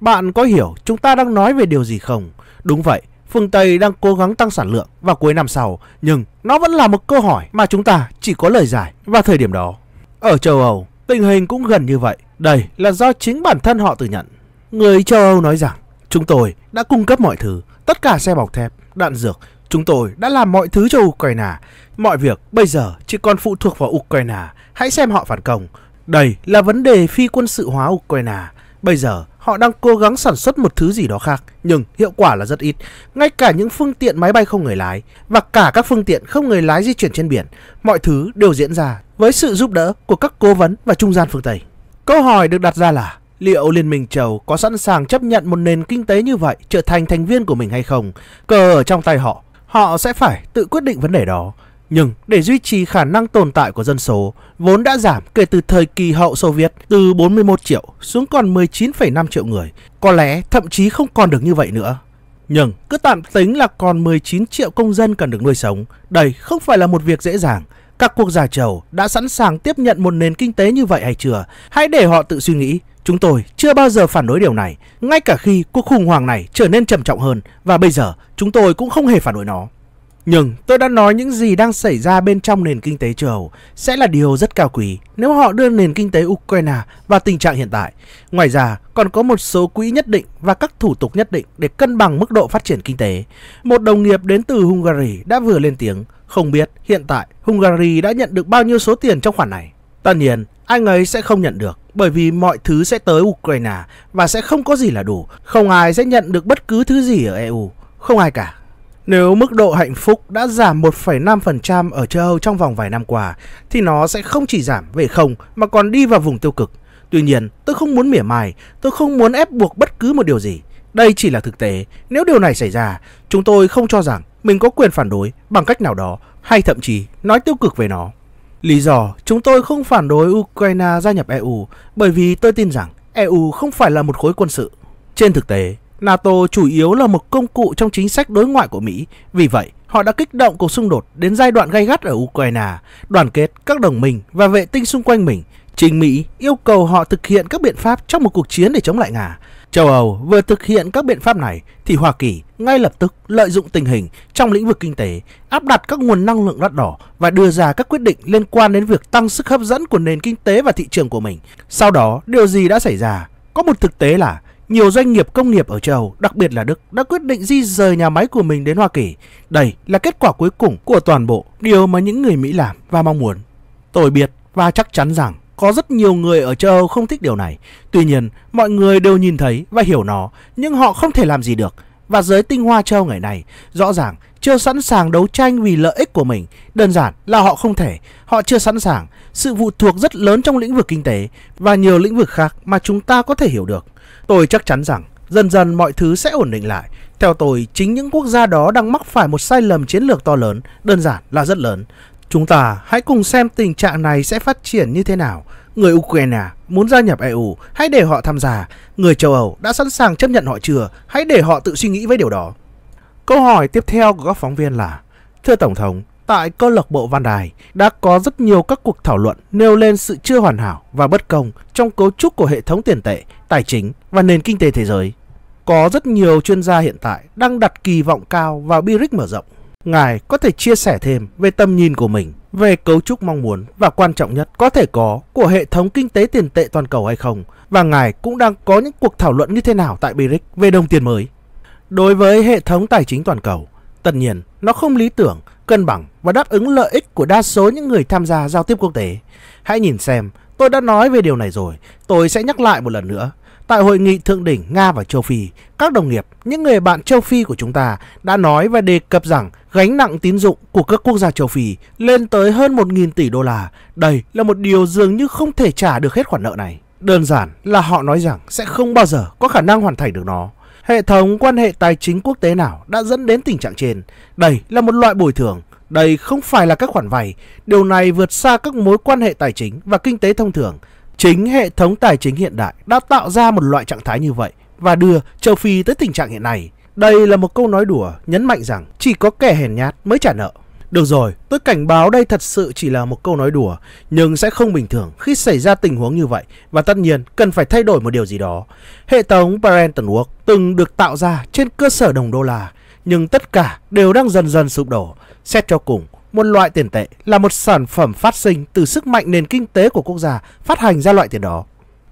Bạn có hiểu chúng ta đang nói về điều gì không? Đúng vậy, phương Tây đang cố gắng tăng sản lượng vào cuối năm sau, nhưng nó vẫn là một câu hỏi mà chúng ta chỉ có lời giải vào thời điểm đó. Ở châu Âu, tình hình cũng gần như vậy. Đây là do chính bản thân họ tự nhận. Người châu Âu nói rằng chúng tôi đã cung cấp mọi thứ, tất cả xe bọc thép, đạn dược, chúng tôi đã làm mọi thứ cho Ukraine. Mọi việc bây giờ chỉ còn phụ thuộc vào Ukraine, hãy xem họ phản công. Đây là vấn đề phi quân sự hóa Ukraine. Bây giờ họ đang cố gắng sản xuất một thứ gì đó khác, nhưng hiệu quả là rất ít. Ngay cả những phương tiện máy bay không người lái và cả các phương tiện không người lái di chuyển trên biển, mọi thứ đều diễn ra với sự giúp đỡ của các cố vấn và trung gian phương Tây. Câu hỏi được đặt ra là Liệu Liên minh châu có sẵn sàng chấp nhận một nền kinh tế như vậy trở thành thành viên của mình hay không? Cờ ở trong tay họ, họ sẽ phải tự quyết định vấn đề đó. Nhưng để duy trì khả năng tồn tại của dân số, vốn đã giảm kể từ thời kỳ hậu Xô Viết từ 41 triệu xuống còn 19,5 triệu người, có lẽ thậm chí không còn được như vậy nữa. Nhưng cứ tạm tính là còn 19 triệu công dân cần được nuôi sống, đây không phải là một việc dễ dàng. Các quốc gia châu đã sẵn sàng tiếp nhận một nền kinh tế như vậy hay chưa? Hãy để họ tự suy nghĩ. Chúng tôi chưa bao giờ phản đối điều này, ngay cả khi cuộc khủng hoảng này trở nên trầm trọng hơn và bây giờ chúng tôi cũng không hề phản đối nó. Nhưng tôi đã nói những gì đang xảy ra bên trong nền kinh tế châu Âu sẽ là điều rất cao quý nếu họ đưa nền kinh tế Ukraine vào tình trạng hiện tại. Ngoài ra, còn có một số quỹ nhất định và các thủ tục nhất định để cân bằng mức độ phát triển kinh tế. Một đồng nghiệp đến từ Hungary đã vừa lên tiếng, không biết hiện tại Hungary đã nhận được bao nhiêu số tiền trong khoản này. Tất nhiên, anh ấy sẽ không nhận được bởi vì mọi thứ sẽ tới Ukraine à? và sẽ không có gì là đủ, không ai sẽ nhận được bất cứ thứ gì ở EU, không ai cả. Nếu mức độ hạnh phúc đã giảm 1,5% ở châu Âu trong vòng vài năm qua, thì nó sẽ không chỉ giảm về không mà còn đi vào vùng tiêu cực. Tuy nhiên, tôi không muốn mỉa mai, tôi không muốn ép buộc bất cứ một điều gì. Đây chỉ là thực tế, nếu điều này xảy ra, chúng tôi không cho rằng mình có quyền phản đối bằng cách nào đó hay thậm chí nói tiêu cực về nó. Lý do chúng tôi không phản đối Ukraine gia nhập EU bởi vì tôi tin rằng EU không phải là một khối quân sự. Trên thực tế, NATO chủ yếu là một công cụ trong chính sách đối ngoại của Mỹ. Vì vậy, họ đã kích động cuộc xung đột đến giai đoạn gay gắt ở Ukraine, đoàn kết các đồng minh và vệ tinh xung quanh mình. Chính Mỹ yêu cầu họ thực hiện các biện pháp trong một cuộc chiến để chống lại Nga, Châu Âu vừa thực hiện các biện pháp này thì Hoa Kỳ ngay lập tức lợi dụng tình hình trong lĩnh vực kinh tế, áp đặt các nguồn năng lượng đắt đỏ và đưa ra các quyết định liên quan đến việc tăng sức hấp dẫn của nền kinh tế và thị trường của mình. Sau đó, điều gì đã xảy ra? Có một thực tế là nhiều doanh nghiệp công nghiệp ở châu Âu, đặc biệt là Đức, đã quyết định di rời nhà máy của mình đến Hoa Kỳ. Đây là kết quả cuối cùng của toàn bộ điều mà những người Mỹ làm và mong muốn. Tôi biết và chắc chắn rằng có rất nhiều người ở châu Âu không thích điều này. Tuy nhiên, mọi người đều nhìn thấy và hiểu nó, nhưng họ không thể làm gì được. Và giới tinh hoa châu Âu ngày nay, rõ ràng chưa sẵn sàng đấu tranh vì lợi ích của mình. Đơn giản là họ không thể, họ chưa sẵn sàng. Sự vụ thuộc rất lớn trong lĩnh vực kinh tế và nhiều lĩnh vực khác mà chúng ta có thể hiểu được. Tôi chắc chắn rằng dần dần mọi thứ sẽ ổn định lại. Theo tôi, chính những quốc gia đó đang mắc phải một sai lầm chiến lược to lớn, đơn giản là rất lớn. Chúng ta hãy cùng xem tình trạng này sẽ phát triển như thế nào. Người Ukraine muốn gia nhập EU, hãy để họ tham gia. Người châu Âu đã sẵn sàng chấp nhận họ chưa, hãy để họ tự suy nghĩ với điều đó. Câu hỏi tiếp theo của các phóng viên là Thưa Tổng thống, tại câu lạc bộ Văn Đài đã có rất nhiều các cuộc thảo luận nêu lên sự chưa hoàn hảo và bất công trong cấu trúc của hệ thống tiền tệ, tài chính và nền kinh tế thế giới. Có rất nhiều chuyên gia hiện tại đang đặt kỳ vọng cao vào BRICS mở rộng Ngài có thể chia sẻ thêm về tầm nhìn của mình, về cấu trúc mong muốn và quan trọng nhất có thể có của hệ thống kinh tế tiền tệ toàn cầu hay không? Và Ngài cũng đang có những cuộc thảo luận như thế nào tại BRICS về đồng tiền mới? Đối với hệ thống tài chính toàn cầu, tất nhiên nó không lý tưởng, cân bằng và đáp ứng lợi ích của đa số những người tham gia giao tiếp quốc tế. Hãy nhìn xem, tôi đã nói về điều này rồi, tôi sẽ nhắc lại một lần nữa. Tại hội nghị thượng đỉnh Nga và châu Phi, các đồng nghiệp, những người bạn châu Phi của chúng ta đã nói và đề cập rằng gánh nặng tín dụng của các quốc gia châu Phi lên tới hơn 1.000 tỷ đô la. Đây là một điều dường như không thể trả được hết khoản nợ này. Đơn giản là họ nói rằng sẽ không bao giờ có khả năng hoàn thành được nó. Hệ thống quan hệ tài chính quốc tế nào đã dẫn đến tình trạng trên? Đây là một loại bồi thường, đây không phải là các khoản vay. Điều này vượt xa các mối quan hệ tài chính và kinh tế thông thường. Chính hệ thống tài chính hiện đại đã tạo ra một loại trạng thái như vậy và đưa châu Phi tới tình trạng hiện nay. Đây là một câu nói đùa nhấn mạnh rằng chỉ có kẻ hèn nhát mới trả nợ. Được rồi, tôi cảnh báo đây thật sự chỉ là một câu nói đùa, nhưng sẽ không bình thường khi xảy ra tình huống như vậy và tất nhiên cần phải thay đổi một điều gì đó. Hệ thống Bretton Woods từng được tạo ra trên cơ sở đồng đô la, nhưng tất cả đều đang dần dần sụp đổ. Xét cho cùng, một loại tiền tệ là một sản phẩm phát sinh từ sức mạnh nền kinh tế của quốc gia phát hành ra loại tiền đó.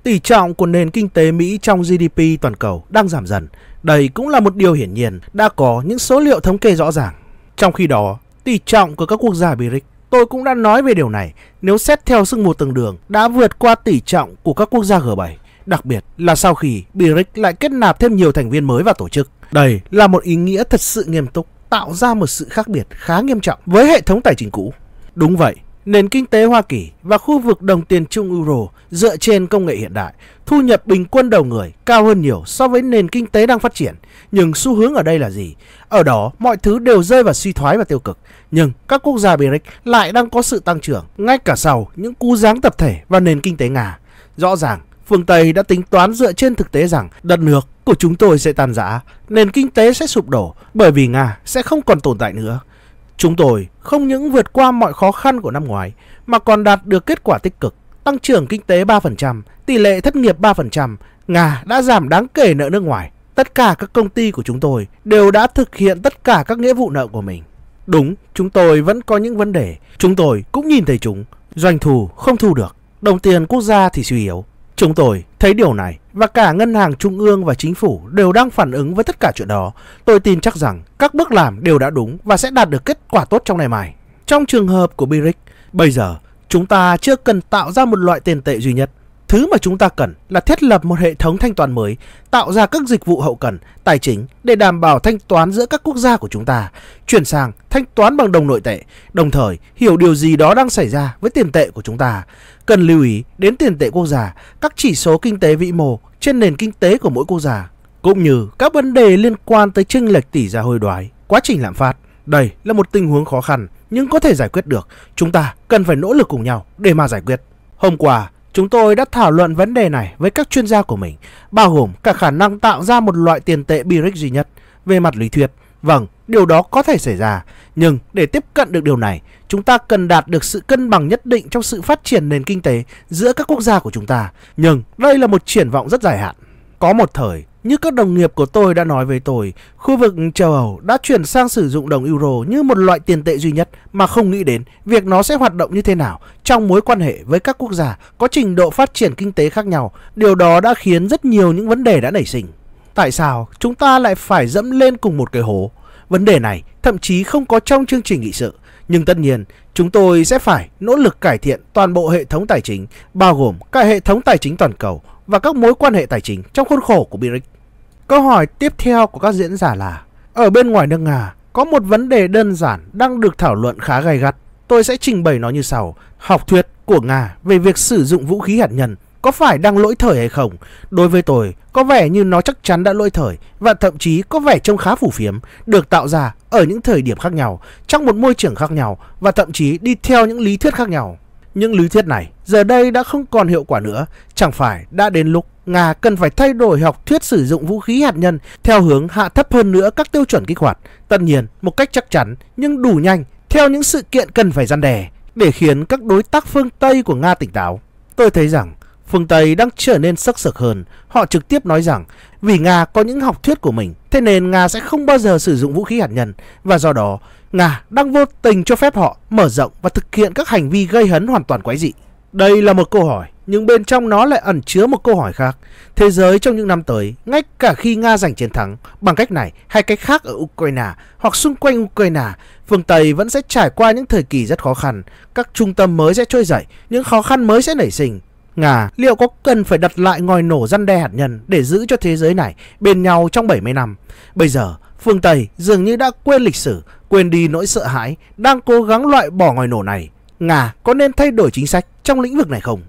Tỷ trọng của nền kinh tế Mỹ trong GDP toàn cầu đang giảm dần. Đây cũng là một điều hiển nhiên, đã có những số liệu thống kê rõ ràng. Trong khi đó, tỷ trọng của các quốc gia BRICS, tôi cũng đã nói về điều này, nếu xét theo sức mua từng đường, đã vượt qua tỷ trọng của các quốc gia G7 đặc biệt là sau khi BRICS lại kết nạp thêm nhiều thành viên mới vào tổ chức. Đây là một ý nghĩa thật sự nghiêm túc tạo ra một sự khác biệt khá nghiêm trọng với hệ thống tài chính cũ. Đúng vậy, nền kinh tế Hoa Kỳ và khu vực đồng tiền chung euro dựa trên công nghệ hiện đại, thu nhập bình quân đầu người cao hơn nhiều so với nền kinh tế đang phát triển. Nhưng xu hướng ở đây là gì? Ở đó, mọi thứ đều rơi vào suy thoái và tiêu cực. Nhưng các quốc gia BRICS lại đang có sự tăng trưởng, ngay cả sau những cú giáng tập thể và nền kinh tế Nga. Rõ ràng, phương Tây đã tính toán dựa trên thực tế rằng đất nước của chúng tôi sẽ tan rã, nền kinh tế sẽ sụp đổ bởi vì Nga sẽ không còn tồn tại nữa. Chúng tôi không những vượt qua mọi khó khăn của năm ngoái mà còn đạt được kết quả tích cực, tăng trưởng kinh tế 3%, tỷ lệ thất nghiệp 3%, Nga đã giảm đáng kể nợ nước ngoài. Tất cả các công ty của chúng tôi đều đã thực hiện tất cả các nghĩa vụ nợ của mình. Đúng, chúng tôi vẫn có những vấn đề, chúng tôi cũng nhìn thấy chúng, doanh thu không thu được, đồng tiền quốc gia thì suy yếu, Chúng tôi thấy điều này và cả ngân hàng trung ương và chính phủ đều đang phản ứng với tất cả chuyện đó. Tôi tin chắc rằng các bước làm đều đã đúng và sẽ đạt được kết quả tốt trong ngày mai. Trong trường hợp của Biric, bây giờ chúng ta chưa cần tạo ra một loại tiền tệ duy nhất Thứ mà chúng ta cần là thiết lập một hệ thống thanh toán mới, tạo ra các dịch vụ hậu cần, tài chính để đảm bảo thanh toán giữa các quốc gia của chúng ta, chuyển sang thanh toán bằng đồng nội tệ, đồng thời hiểu điều gì đó đang xảy ra với tiền tệ của chúng ta. Cần lưu ý đến tiền tệ quốc gia, các chỉ số kinh tế vĩ mô trên nền kinh tế của mỗi quốc gia, cũng như các vấn đề liên quan tới chênh lệch tỷ giá hối đoái, quá trình lạm phát. Đây là một tình huống khó khăn nhưng có thể giải quyết được. Chúng ta cần phải nỗ lực cùng nhau để mà giải quyết. Hôm qua, Chúng tôi đã thảo luận vấn đề này với các chuyên gia của mình, bao gồm cả khả năng tạo ra một loại tiền tệ Birex duy nhất. Về mặt lý thuyết, vâng, điều đó có thể xảy ra, nhưng để tiếp cận được điều này, chúng ta cần đạt được sự cân bằng nhất định trong sự phát triển nền kinh tế giữa các quốc gia của chúng ta. Nhưng đây là một triển vọng rất dài hạn. Có một thời, như các đồng nghiệp của tôi đã nói với tôi, khu vực châu Âu đã chuyển sang sử dụng đồng euro như một loại tiền tệ duy nhất mà không nghĩ đến việc nó sẽ hoạt động như thế nào trong mối quan hệ với các quốc gia có trình độ phát triển kinh tế khác nhau. Điều đó đã khiến rất nhiều những vấn đề đã nảy sinh. Tại sao chúng ta lại phải dẫm lên cùng một cái hố? Vấn đề này thậm chí không có trong chương trình nghị sự. Nhưng tất nhiên, chúng tôi sẽ phải nỗ lực cải thiện toàn bộ hệ thống tài chính, bao gồm cả hệ thống tài chính toàn cầu và các mối quan hệ tài chính trong khuôn khổ của BRICS. Câu hỏi tiếp theo của các diễn giả là Ở bên ngoài nước Nga, có một vấn đề đơn giản đang được thảo luận khá gay gắt. Tôi sẽ trình bày nó như sau. Học thuyết của Nga về việc sử dụng vũ khí hạt nhân có phải đang lỗi thời hay không? Đối với tôi, có vẻ như nó chắc chắn đã lỗi thời và thậm chí có vẻ trông khá phủ phiếm, được tạo ra ở những thời điểm khác nhau, trong một môi trường khác nhau và thậm chí đi theo những lý thuyết khác nhau. Những lý thuyết này giờ đây đã không còn hiệu quả nữa, chẳng phải đã đến lúc Nga cần phải thay đổi học thuyết sử dụng vũ khí hạt nhân theo hướng hạ thấp hơn nữa các tiêu chuẩn kích hoạt, tất nhiên một cách chắc chắn nhưng đủ nhanh theo những sự kiện cần phải gian đe để khiến các đối tác phương Tây của Nga tỉnh táo. Tôi thấy rằng phương Tây đang trở nên sắc sực hơn, họ trực tiếp nói rằng vì Nga có những học thuyết của mình, thế nên Nga sẽ không bao giờ sử dụng vũ khí hạt nhân và do đó Nga đang vô tình cho phép họ mở rộng và thực hiện các hành vi gây hấn hoàn toàn quái dị. Đây là một câu hỏi nhưng bên trong nó lại ẩn chứa một câu hỏi khác. Thế giới trong những năm tới, ngay cả khi Nga giành chiến thắng bằng cách này hay cách khác ở Ukraine hoặc xung quanh Ukraine, phương Tây vẫn sẽ trải qua những thời kỳ rất khó khăn. Các trung tâm mới sẽ trôi dậy, những khó khăn mới sẽ nảy sinh. Nga liệu có cần phải đặt lại ngòi nổ răn đe hạt nhân để giữ cho thế giới này bên nhau trong 70 năm? Bây giờ, phương Tây dường như đã quên lịch sử, quên đi nỗi sợ hãi, đang cố gắng loại bỏ ngòi nổ này. Nga có nên thay đổi chính sách trong lĩnh vực này không?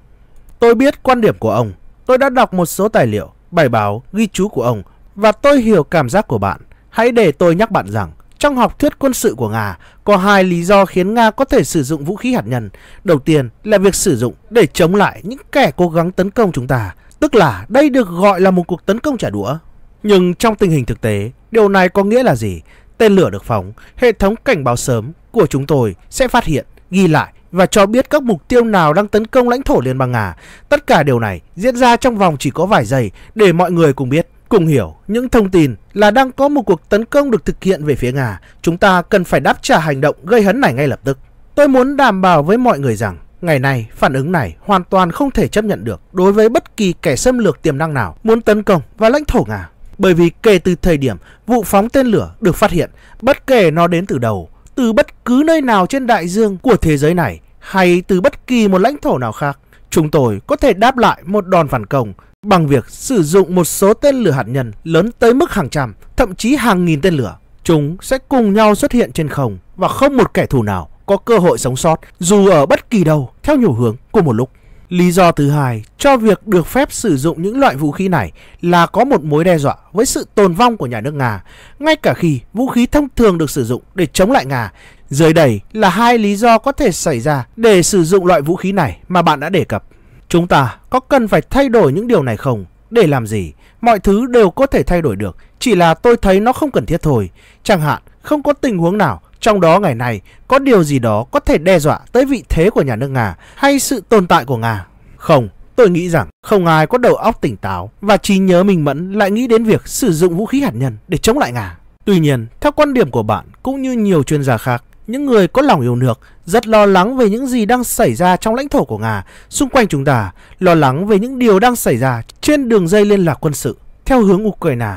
Tôi biết quan điểm của ông. Tôi đã đọc một số tài liệu, bài báo, ghi chú của ông và tôi hiểu cảm giác của bạn. Hãy để tôi nhắc bạn rằng trong học thuyết quân sự của Nga có hai lý do khiến Nga có thể sử dụng vũ khí hạt nhân. Đầu tiên là việc sử dụng để chống lại những kẻ cố gắng tấn công chúng ta, tức là đây được gọi là một cuộc tấn công trả đũa. Nhưng trong tình hình thực tế, điều này có nghĩa là gì? Tên lửa được phóng, hệ thống cảnh báo sớm của chúng tôi sẽ phát hiện, ghi lại và cho biết các mục tiêu nào đang tấn công lãnh thổ Liên bang Nga. Tất cả điều này diễn ra trong vòng chỉ có vài giây để mọi người cùng biết, cùng hiểu những thông tin là đang có một cuộc tấn công được thực hiện về phía Nga. Chúng ta cần phải đáp trả hành động gây hấn này ngay lập tức. Tôi muốn đảm bảo với mọi người rằng Ngày nay, phản ứng này hoàn toàn không thể chấp nhận được đối với bất kỳ kẻ xâm lược tiềm năng nào muốn tấn công vào lãnh thổ Nga. Bởi vì kể từ thời điểm vụ phóng tên lửa được phát hiện, bất kể nó đến từ đầu, từ bất cứ nơi nào trên đại dương của thế giới này, hay từ bất kỳ một lãnh thổ nào khác, chúng tôi có thể đáp lại một đòn phản công bằng việc sử dụng một số tên lửa hạt nhân lớn tới mức hàng trăm, thậm chí hàng nghìn tên lửa. Chúng sẽ cùng nhau xuất hiện trên không và không một kẻ thù nào có cơ hội sống sót dù ở bất kỳ đâu theo nhiều hướng cùng một lúc. Lý do thứ hai cho việc được phép sử dụng những loại vũ khí này là có một mối đe dọa với sự tồn vong của nhà nước Nga. Ngay cả khi vũ khí thông thường được sử dụng để chống lại Nga, dưới đây là hai lý do có thể xảy ra để sử dụng loại vũ khí này mà bạn đã đề cập. Chúng ta có cần phải thay đổi những điều này không? Để làm gì? Mọi thứ đều có thể thay đổi được, chỉ là tôi thấy nó không cần thiết thôi. Chẳng hạn, không có tình huống nào trong đó ngày nay có điều gì đó có thể đe dọa tới vị thế của nhà nước Nga hay sự tồn tại của Nga. Không, tôi nghĩ rằng không ai có đầu óc tỉnh táo và trí nhớ minh mẫn lại nghĩ đến việc sử dụng vũ khí hạt nhân để chống lại Nga. Tuy nhiên, theo quan điểm của bạn cũng như nhiều chuyên gia khác, những người có lòng yêu nước rất lo lắng về những gì đang xảy ra trong lãnh thổ của Nga, xung quanh chúng ta, lo lắng về những điều đang xảy ra trên đường dây liên lạc quân sự theo hướng Ukraine.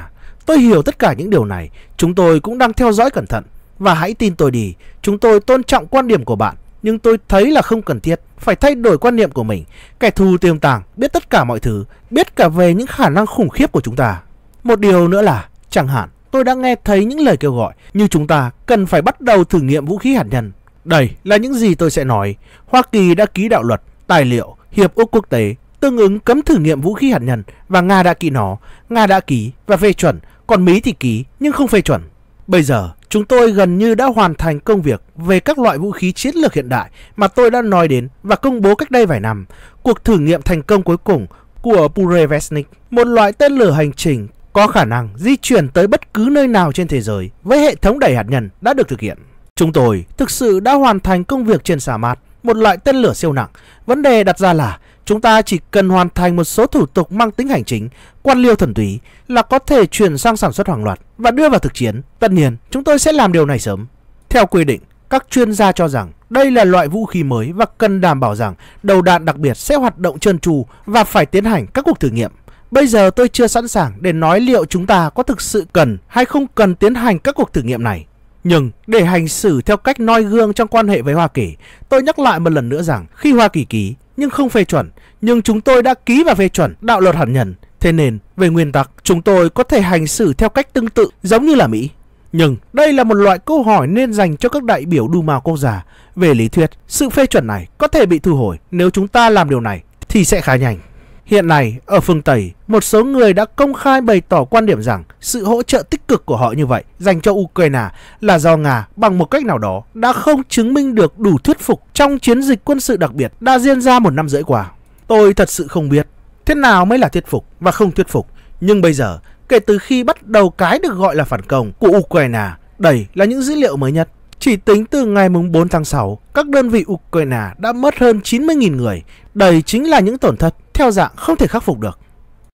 Tôi hiểu tất cả những điều này, chúng tôi cũng đang theo dõi cẩn thận. Và hãy tin tôi đi, chúng tôi tôn trọng quan điểm của bạn, nhưng tôi thấy là không cần thiết phải thay đổi quan niệm của mình. Kẻ thù tiềm tàng biết tất cả mọi thứ, biết cả về những khả năng khủng khiếp của chúng ta. Một điều nữa là, chẳng hạn, tôi đã nghe thấy những lời kêu gọi như chúng ta cần phải bắt đầu thử nghiệm vũ khí hạt nhân. Đây là những gì tôi sẽ nói. Hoa Kỳ đã ký đạo luật, tài liệu, hiệp ước quốc tế tương ứng cấm thử nghiệm vũ khí hạt nhân và Nga đã ký nó. Nga đã ký và phê chuẩn, còn Mỹ thì ký nhưng không phê chuẩn. Bây giờ, chúng tôi gần như đã hoàn thành công việc về các loại vũ khí chiến lược hiện đại mà tôi đã nói đến và công bố cách đây vài năm. Cuộc thử nghiệm thành công cuối cùng của Purevesnik, một loại tên lửa hành trình có khả năng di chuyển tới bất cứ nơi nào trên thế giới với hệ thống đẩy hạt nhân đã được thực hiện. Chúng tôi thực sự đã hoàn thành công việc trên sa mạc, một loại tên lửa siêu nặng. Vấn đề đặt ra là chúng ta chỉ cần hoàn thành một số thủ tục mang tính hành chính, quan liêu thần túy là có thể chuyển sang sản xuất hàng loạt và đưa vào thực chiến. Tất nhiên, chúng tôi sẽ làm điều này sớm. Theo quy định, các chuyên gia cho rằng đây là loại vũ khí mới và cần đảm bảo rằng đầu đạn đặc biệt sẽ hoạt động trơn tru và phải tiến hành các cuộc thử nghiệm. Bây giờ tôi chưa sẵn sàng để nói liệu chúng ta có thực sự cần hay không cần tiến hành các cuộc thử nghiệm này. Nhưng để hành xử theo cách noi gương trong quan hệ với Hoa Kỳ, tôi nhắc lại một lần nữa rằng khi Hoa Kỳ ký nhưng không phê chuẩn, nhưng chúng tôi đã ký và phê chuẩn đạo luật hạt nhân. Thế nên, về nguyên tắc, chúng tôi có thể hành xử theo cách tương tự giống như là Mỹ. Nhưng đây là một loại câu hỏi nên dành cho các đại biểu Duma quốc gia. Về lý thuyết, sự phê chuẩn này có thể bị thu hồi. Nếu chúng ta làm điều này thì sẽ khá nhanh. Hiện nay, ở phương Tây, một số người đã công khai bày tỏ quan điểm rằng sự hỗ trợ tích cực của họ như vậy dành cho Ukraine là do Nga bằng một cách nào đó đã không chứng minh được đủ thuyết phục trong chiến dịch quân sự đặc biệt đã diễn ra một năm rưỡi qua. Tôi thật sự không biết thế nào mới là thuyết phục và không thuyết phục. Nhưng bây giờ, kể từ khi bắt đầu cái được gọi là phản công của Ukraine, đây là những dữ liệu mới nhất. Chỉ tính từ ngày 4 tháng 6, các đơn vị Ukraine đã mất hơn 90.000 người. Đây chính là những tổn thất theo dạng không thể khắc phục được.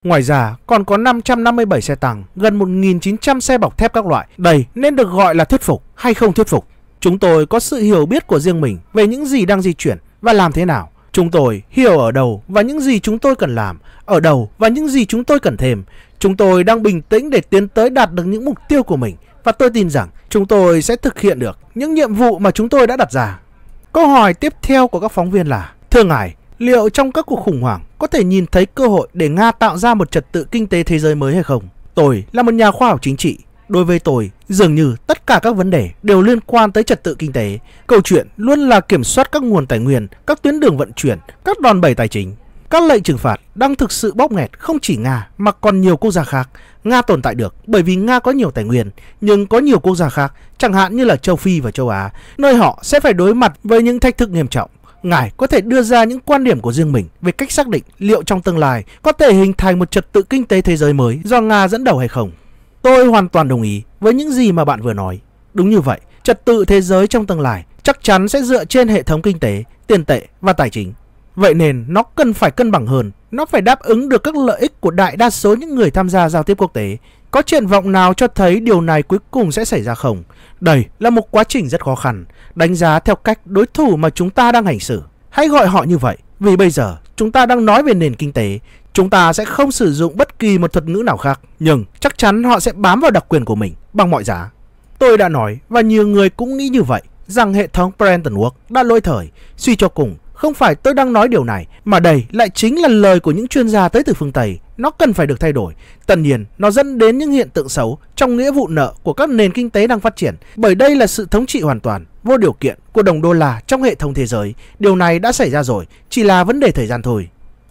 Ngoài ra, còn có 557 xe tăng, gần 1.900 xe bọc thép các loại, đầy nên được gọi là thuyết phục hay không thuyết phục. Chúng tôi có sự hiểu biết của riêng mình về những gì đang di chuyển và làm thế nào. Chúng tôi hiểu ở đầu và những gì chúng tôi cần làm, ở đầu và những gì chúng tôi cần thêm. Chúng tôi đang bình tĩnh để tiến tới đạt được những mục tiêu của mình và tôi tin rằng chúng tôi sẽ thực hiện được những nhiệm vụ mà chúng tôi đã đặt ra. Câu hỏi tiếp theo của các phóng viên là Thưa ngài, liệu trong các cuộc khủng hoảng có thể nhìn thấy cơ hội để Nga tạo ra một trật tự kinh tế thế giới mới hay không? Tôi là một nhà khoa học chính trị. Đối với tôi, dường như tất cả các vấn đề đều liên quan tới trật tự kinh tế. Câu chuyện luôn là kiểm soát các nguồn tài nguyên, các tuyến đường vận chuyển, các đòn bẩy tài chính. Các lệnh trừng phạt đang thực sự bóp nghẹt không chỉ Nga mà còn nhiều quốc gia khác. Nga tồn tại được bởi vì Nga có nhiều tài nguyên, nhưng có nhiều quốc gia khác, chẳng hạn như là châu Phi và châu Á, nơi họ sẽ phải đối mặt với những thách thức nghiêm trọng. Ngài có thể đưa ra những quan điểm của riêng mình về cách xác định liệu trong tương lai có thể hình thành một trật tự kinh tế thế giới mới do Nga dẫn đầu hay không. Tôi hoàn toàn đồng ý với những gì mà bạn vừa nói. Đúng như vậy, trật tự thế giới trong tương lai chắc chắn sẽ dựa trên hệ thống kinh tế, tiền tệ và tài chính. Vậy nên nó cần phải cân bằng hơn, nó phải đáp ứng được các lợi ích của đại đa số những người tham gia giao tiếp quốc tế có triển vọng nào cho thấy điều này cuối cùng sẽ xảy ra không? Đây là một quá trình rất khó khăn, đánh giá theo cách đối thủ mà chúng ta đang hành xử. Hãy gọi họ như vậy, vì bây giờ chúng ta đang nói về nền kinh tế, chúng ta sẽ không sử dụng bất kỳ một thuật ngữ nào khác, nhưng chắc chắn họ sẽ bám vào đặc quyền của mình bằng mọi giá. Tôi đã nói và nhiều người cũng nghĩ như vậy rằng hệ thống Bretton Woods đã lỗi thời, suy cho cùng không phải tôi đang nói điều này mà đây lại chính là lời của những chuyên gia tới từ phương Tây nó cần phải được thay đổi. Tất nhiên, nó dẫn đến những hiện tượng xấu trong nghĩa vụ nợ của các nền kinh tế đang phát triển, bởi đây là sự thống trị hoàn toàn, vô điều kiện của đồng đô la trong hệ thống thế giới. Điều này đã xảy ra rồi, chỉ là vấn đề thời gian thôi.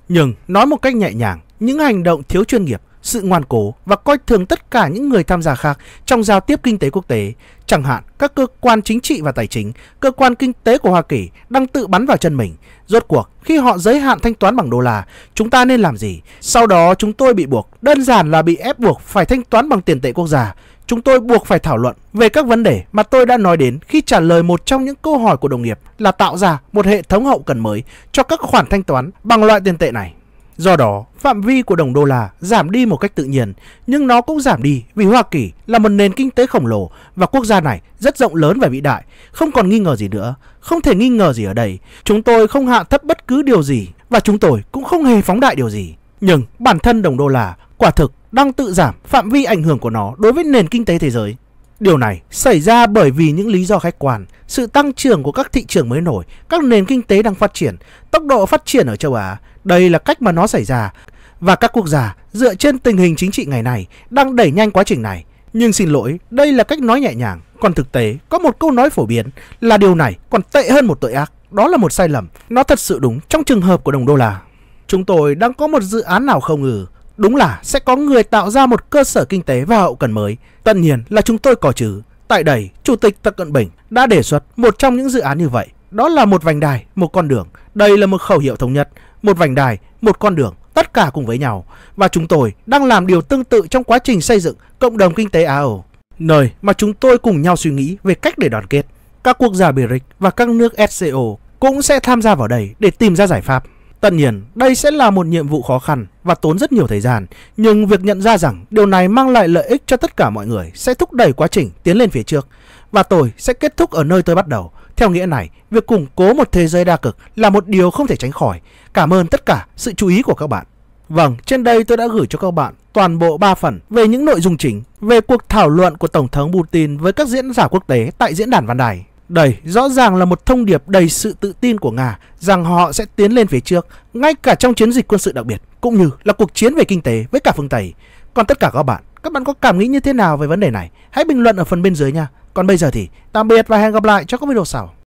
Nhưng, nói một cách nhẹ nhàng, những hành động thiếu chuyên nghiệp sự ngoan cố và coi thường tất cả những người tham gia khác trong giao tiếp kinh tế quốc tế. Chẳng hạn, các cơ quan chính trị và tài chính, cơ quan kinh tế của Hoa Kỳ đang tự bắn vào chân mình. Rốt cuộc, khi họ giới hạn thanh toán bằng đô la, chúng ta nên làm gì? Sau đó chúng tôi bị buộc, đơn giản là bị ép buộc phải thanh toán bằng tiền tệ quốc gia. Chúng tôi buộc phải thảo luận về các vấn đề mà tôi đã nói đến khi trả lời một trong những câu hỏi của đồng nghiệp là tạo ra một hệ thống hậu cần mới cho các khoản thanh toán bằng loại tiền tệ này. Do đó, phạm vi của đồng đô la giảm đi một cách tự nhiên, nhưng nó cũng giảm đi vì Hoa Kỳ là một nền kinh tế khổng lồ và quốc gia này rất rộng lớn và vĩ đại, không còn nghi ngờ gì nữa, không thể nghi ngờ gì ở đây. Chúng tôi không hạ thấp bất cứ điều gì và chúng tôi cũng không hề phóng đại điều gì. Nhưng bản thân đồng đô la quả thực đang tự giảm phạm vi ảnh hưởng của nó đối với nền kinh tế thế giới. Điều này xảy ra bởi vì những lý do khách quan, sự tăng trưởng của các thị trường mới nổi, các nền kinh tế đang phát triển, tốc độ phát triển ở châu Á, đây là cách mà nó xảy ra và các quốc gia dựa trên tình hình chính trị ngày này đang đẩy nhanh quá trình này. Nhưng xin lỗi, đây là cách nói nhẹ nhàng, còn thực tế có một câu nói phổ biến là điều này còn tệ hơn một tội ác, đó là một sai lầm. Nó thật sự đúng trong trường hợp của đồng đô la. Chúng tôi đang có một dự án nào không ngừ, đúng là sẽ có người tạo ra một cơ sở kinh tế và hậu cần mới. Tất nhiên là chúng tôi có chứ. Tại đây, Chủ tịch Tập Cận Bình đã đề xuất một trong những dự án như vậy. Đó là một vành đai, một con đường. Đây là một khẩu hiệu thống nhất một vành đài, một con đường, tất cả cùng với nhau. Và chúng tôi đang làm điều tương tự trong quá trình xây dựng cộng đồng kinh tế Á-Âu, nơi mà chúng tôi cùng nhau suy nghĩ về cách để đoàn kết. Các quốc gia BRICS và các nước SCO cũng sẽ tham gia vào đây để tìm ra giải pháp. Tất nhiên, đây sẽ là một nhiệm vụ khó khăn và tốn rất nhiều thời gian, nhưng việc nhận ra rằng điều này mang lại lợi ích cho tất cả mọi người sẽ thúc đẩy quá trình tiến lên phía trước. Và tôi sẽ kết thúc ở nơi tôi bắt đầu, theo nghĩa này, việc củng cố một thế giới đa cực là một điều không thể tránh khỏi. Cảm ơn tất cả sự chú ý của các bạn. Vâng, trên đây tôi đã gửi cho các bạn toàn bộ 3 phần về những nội dung chính về cuộc thảo luận của Tổng thống Putin với các diễn giả quốc tế tại diễn đàn Văn Đài. Đây rõ ràng là một thông điệp đầy sự tự tin của Nga rằng họ sẽ tiến lên phía trước ngay cả trong chiến dịch quân sự đặc biệt cũng như là cuộc chiến về kinh tế với cả phương Tây. Còn tất cả các bạn các bạn có cảm nghĩ như thế nào về vấn đề này? Hãy bình luận ở phần bên dưới nha. Còn bây giờ thì tạm biệt và hẹn gặp lại trong các video sau.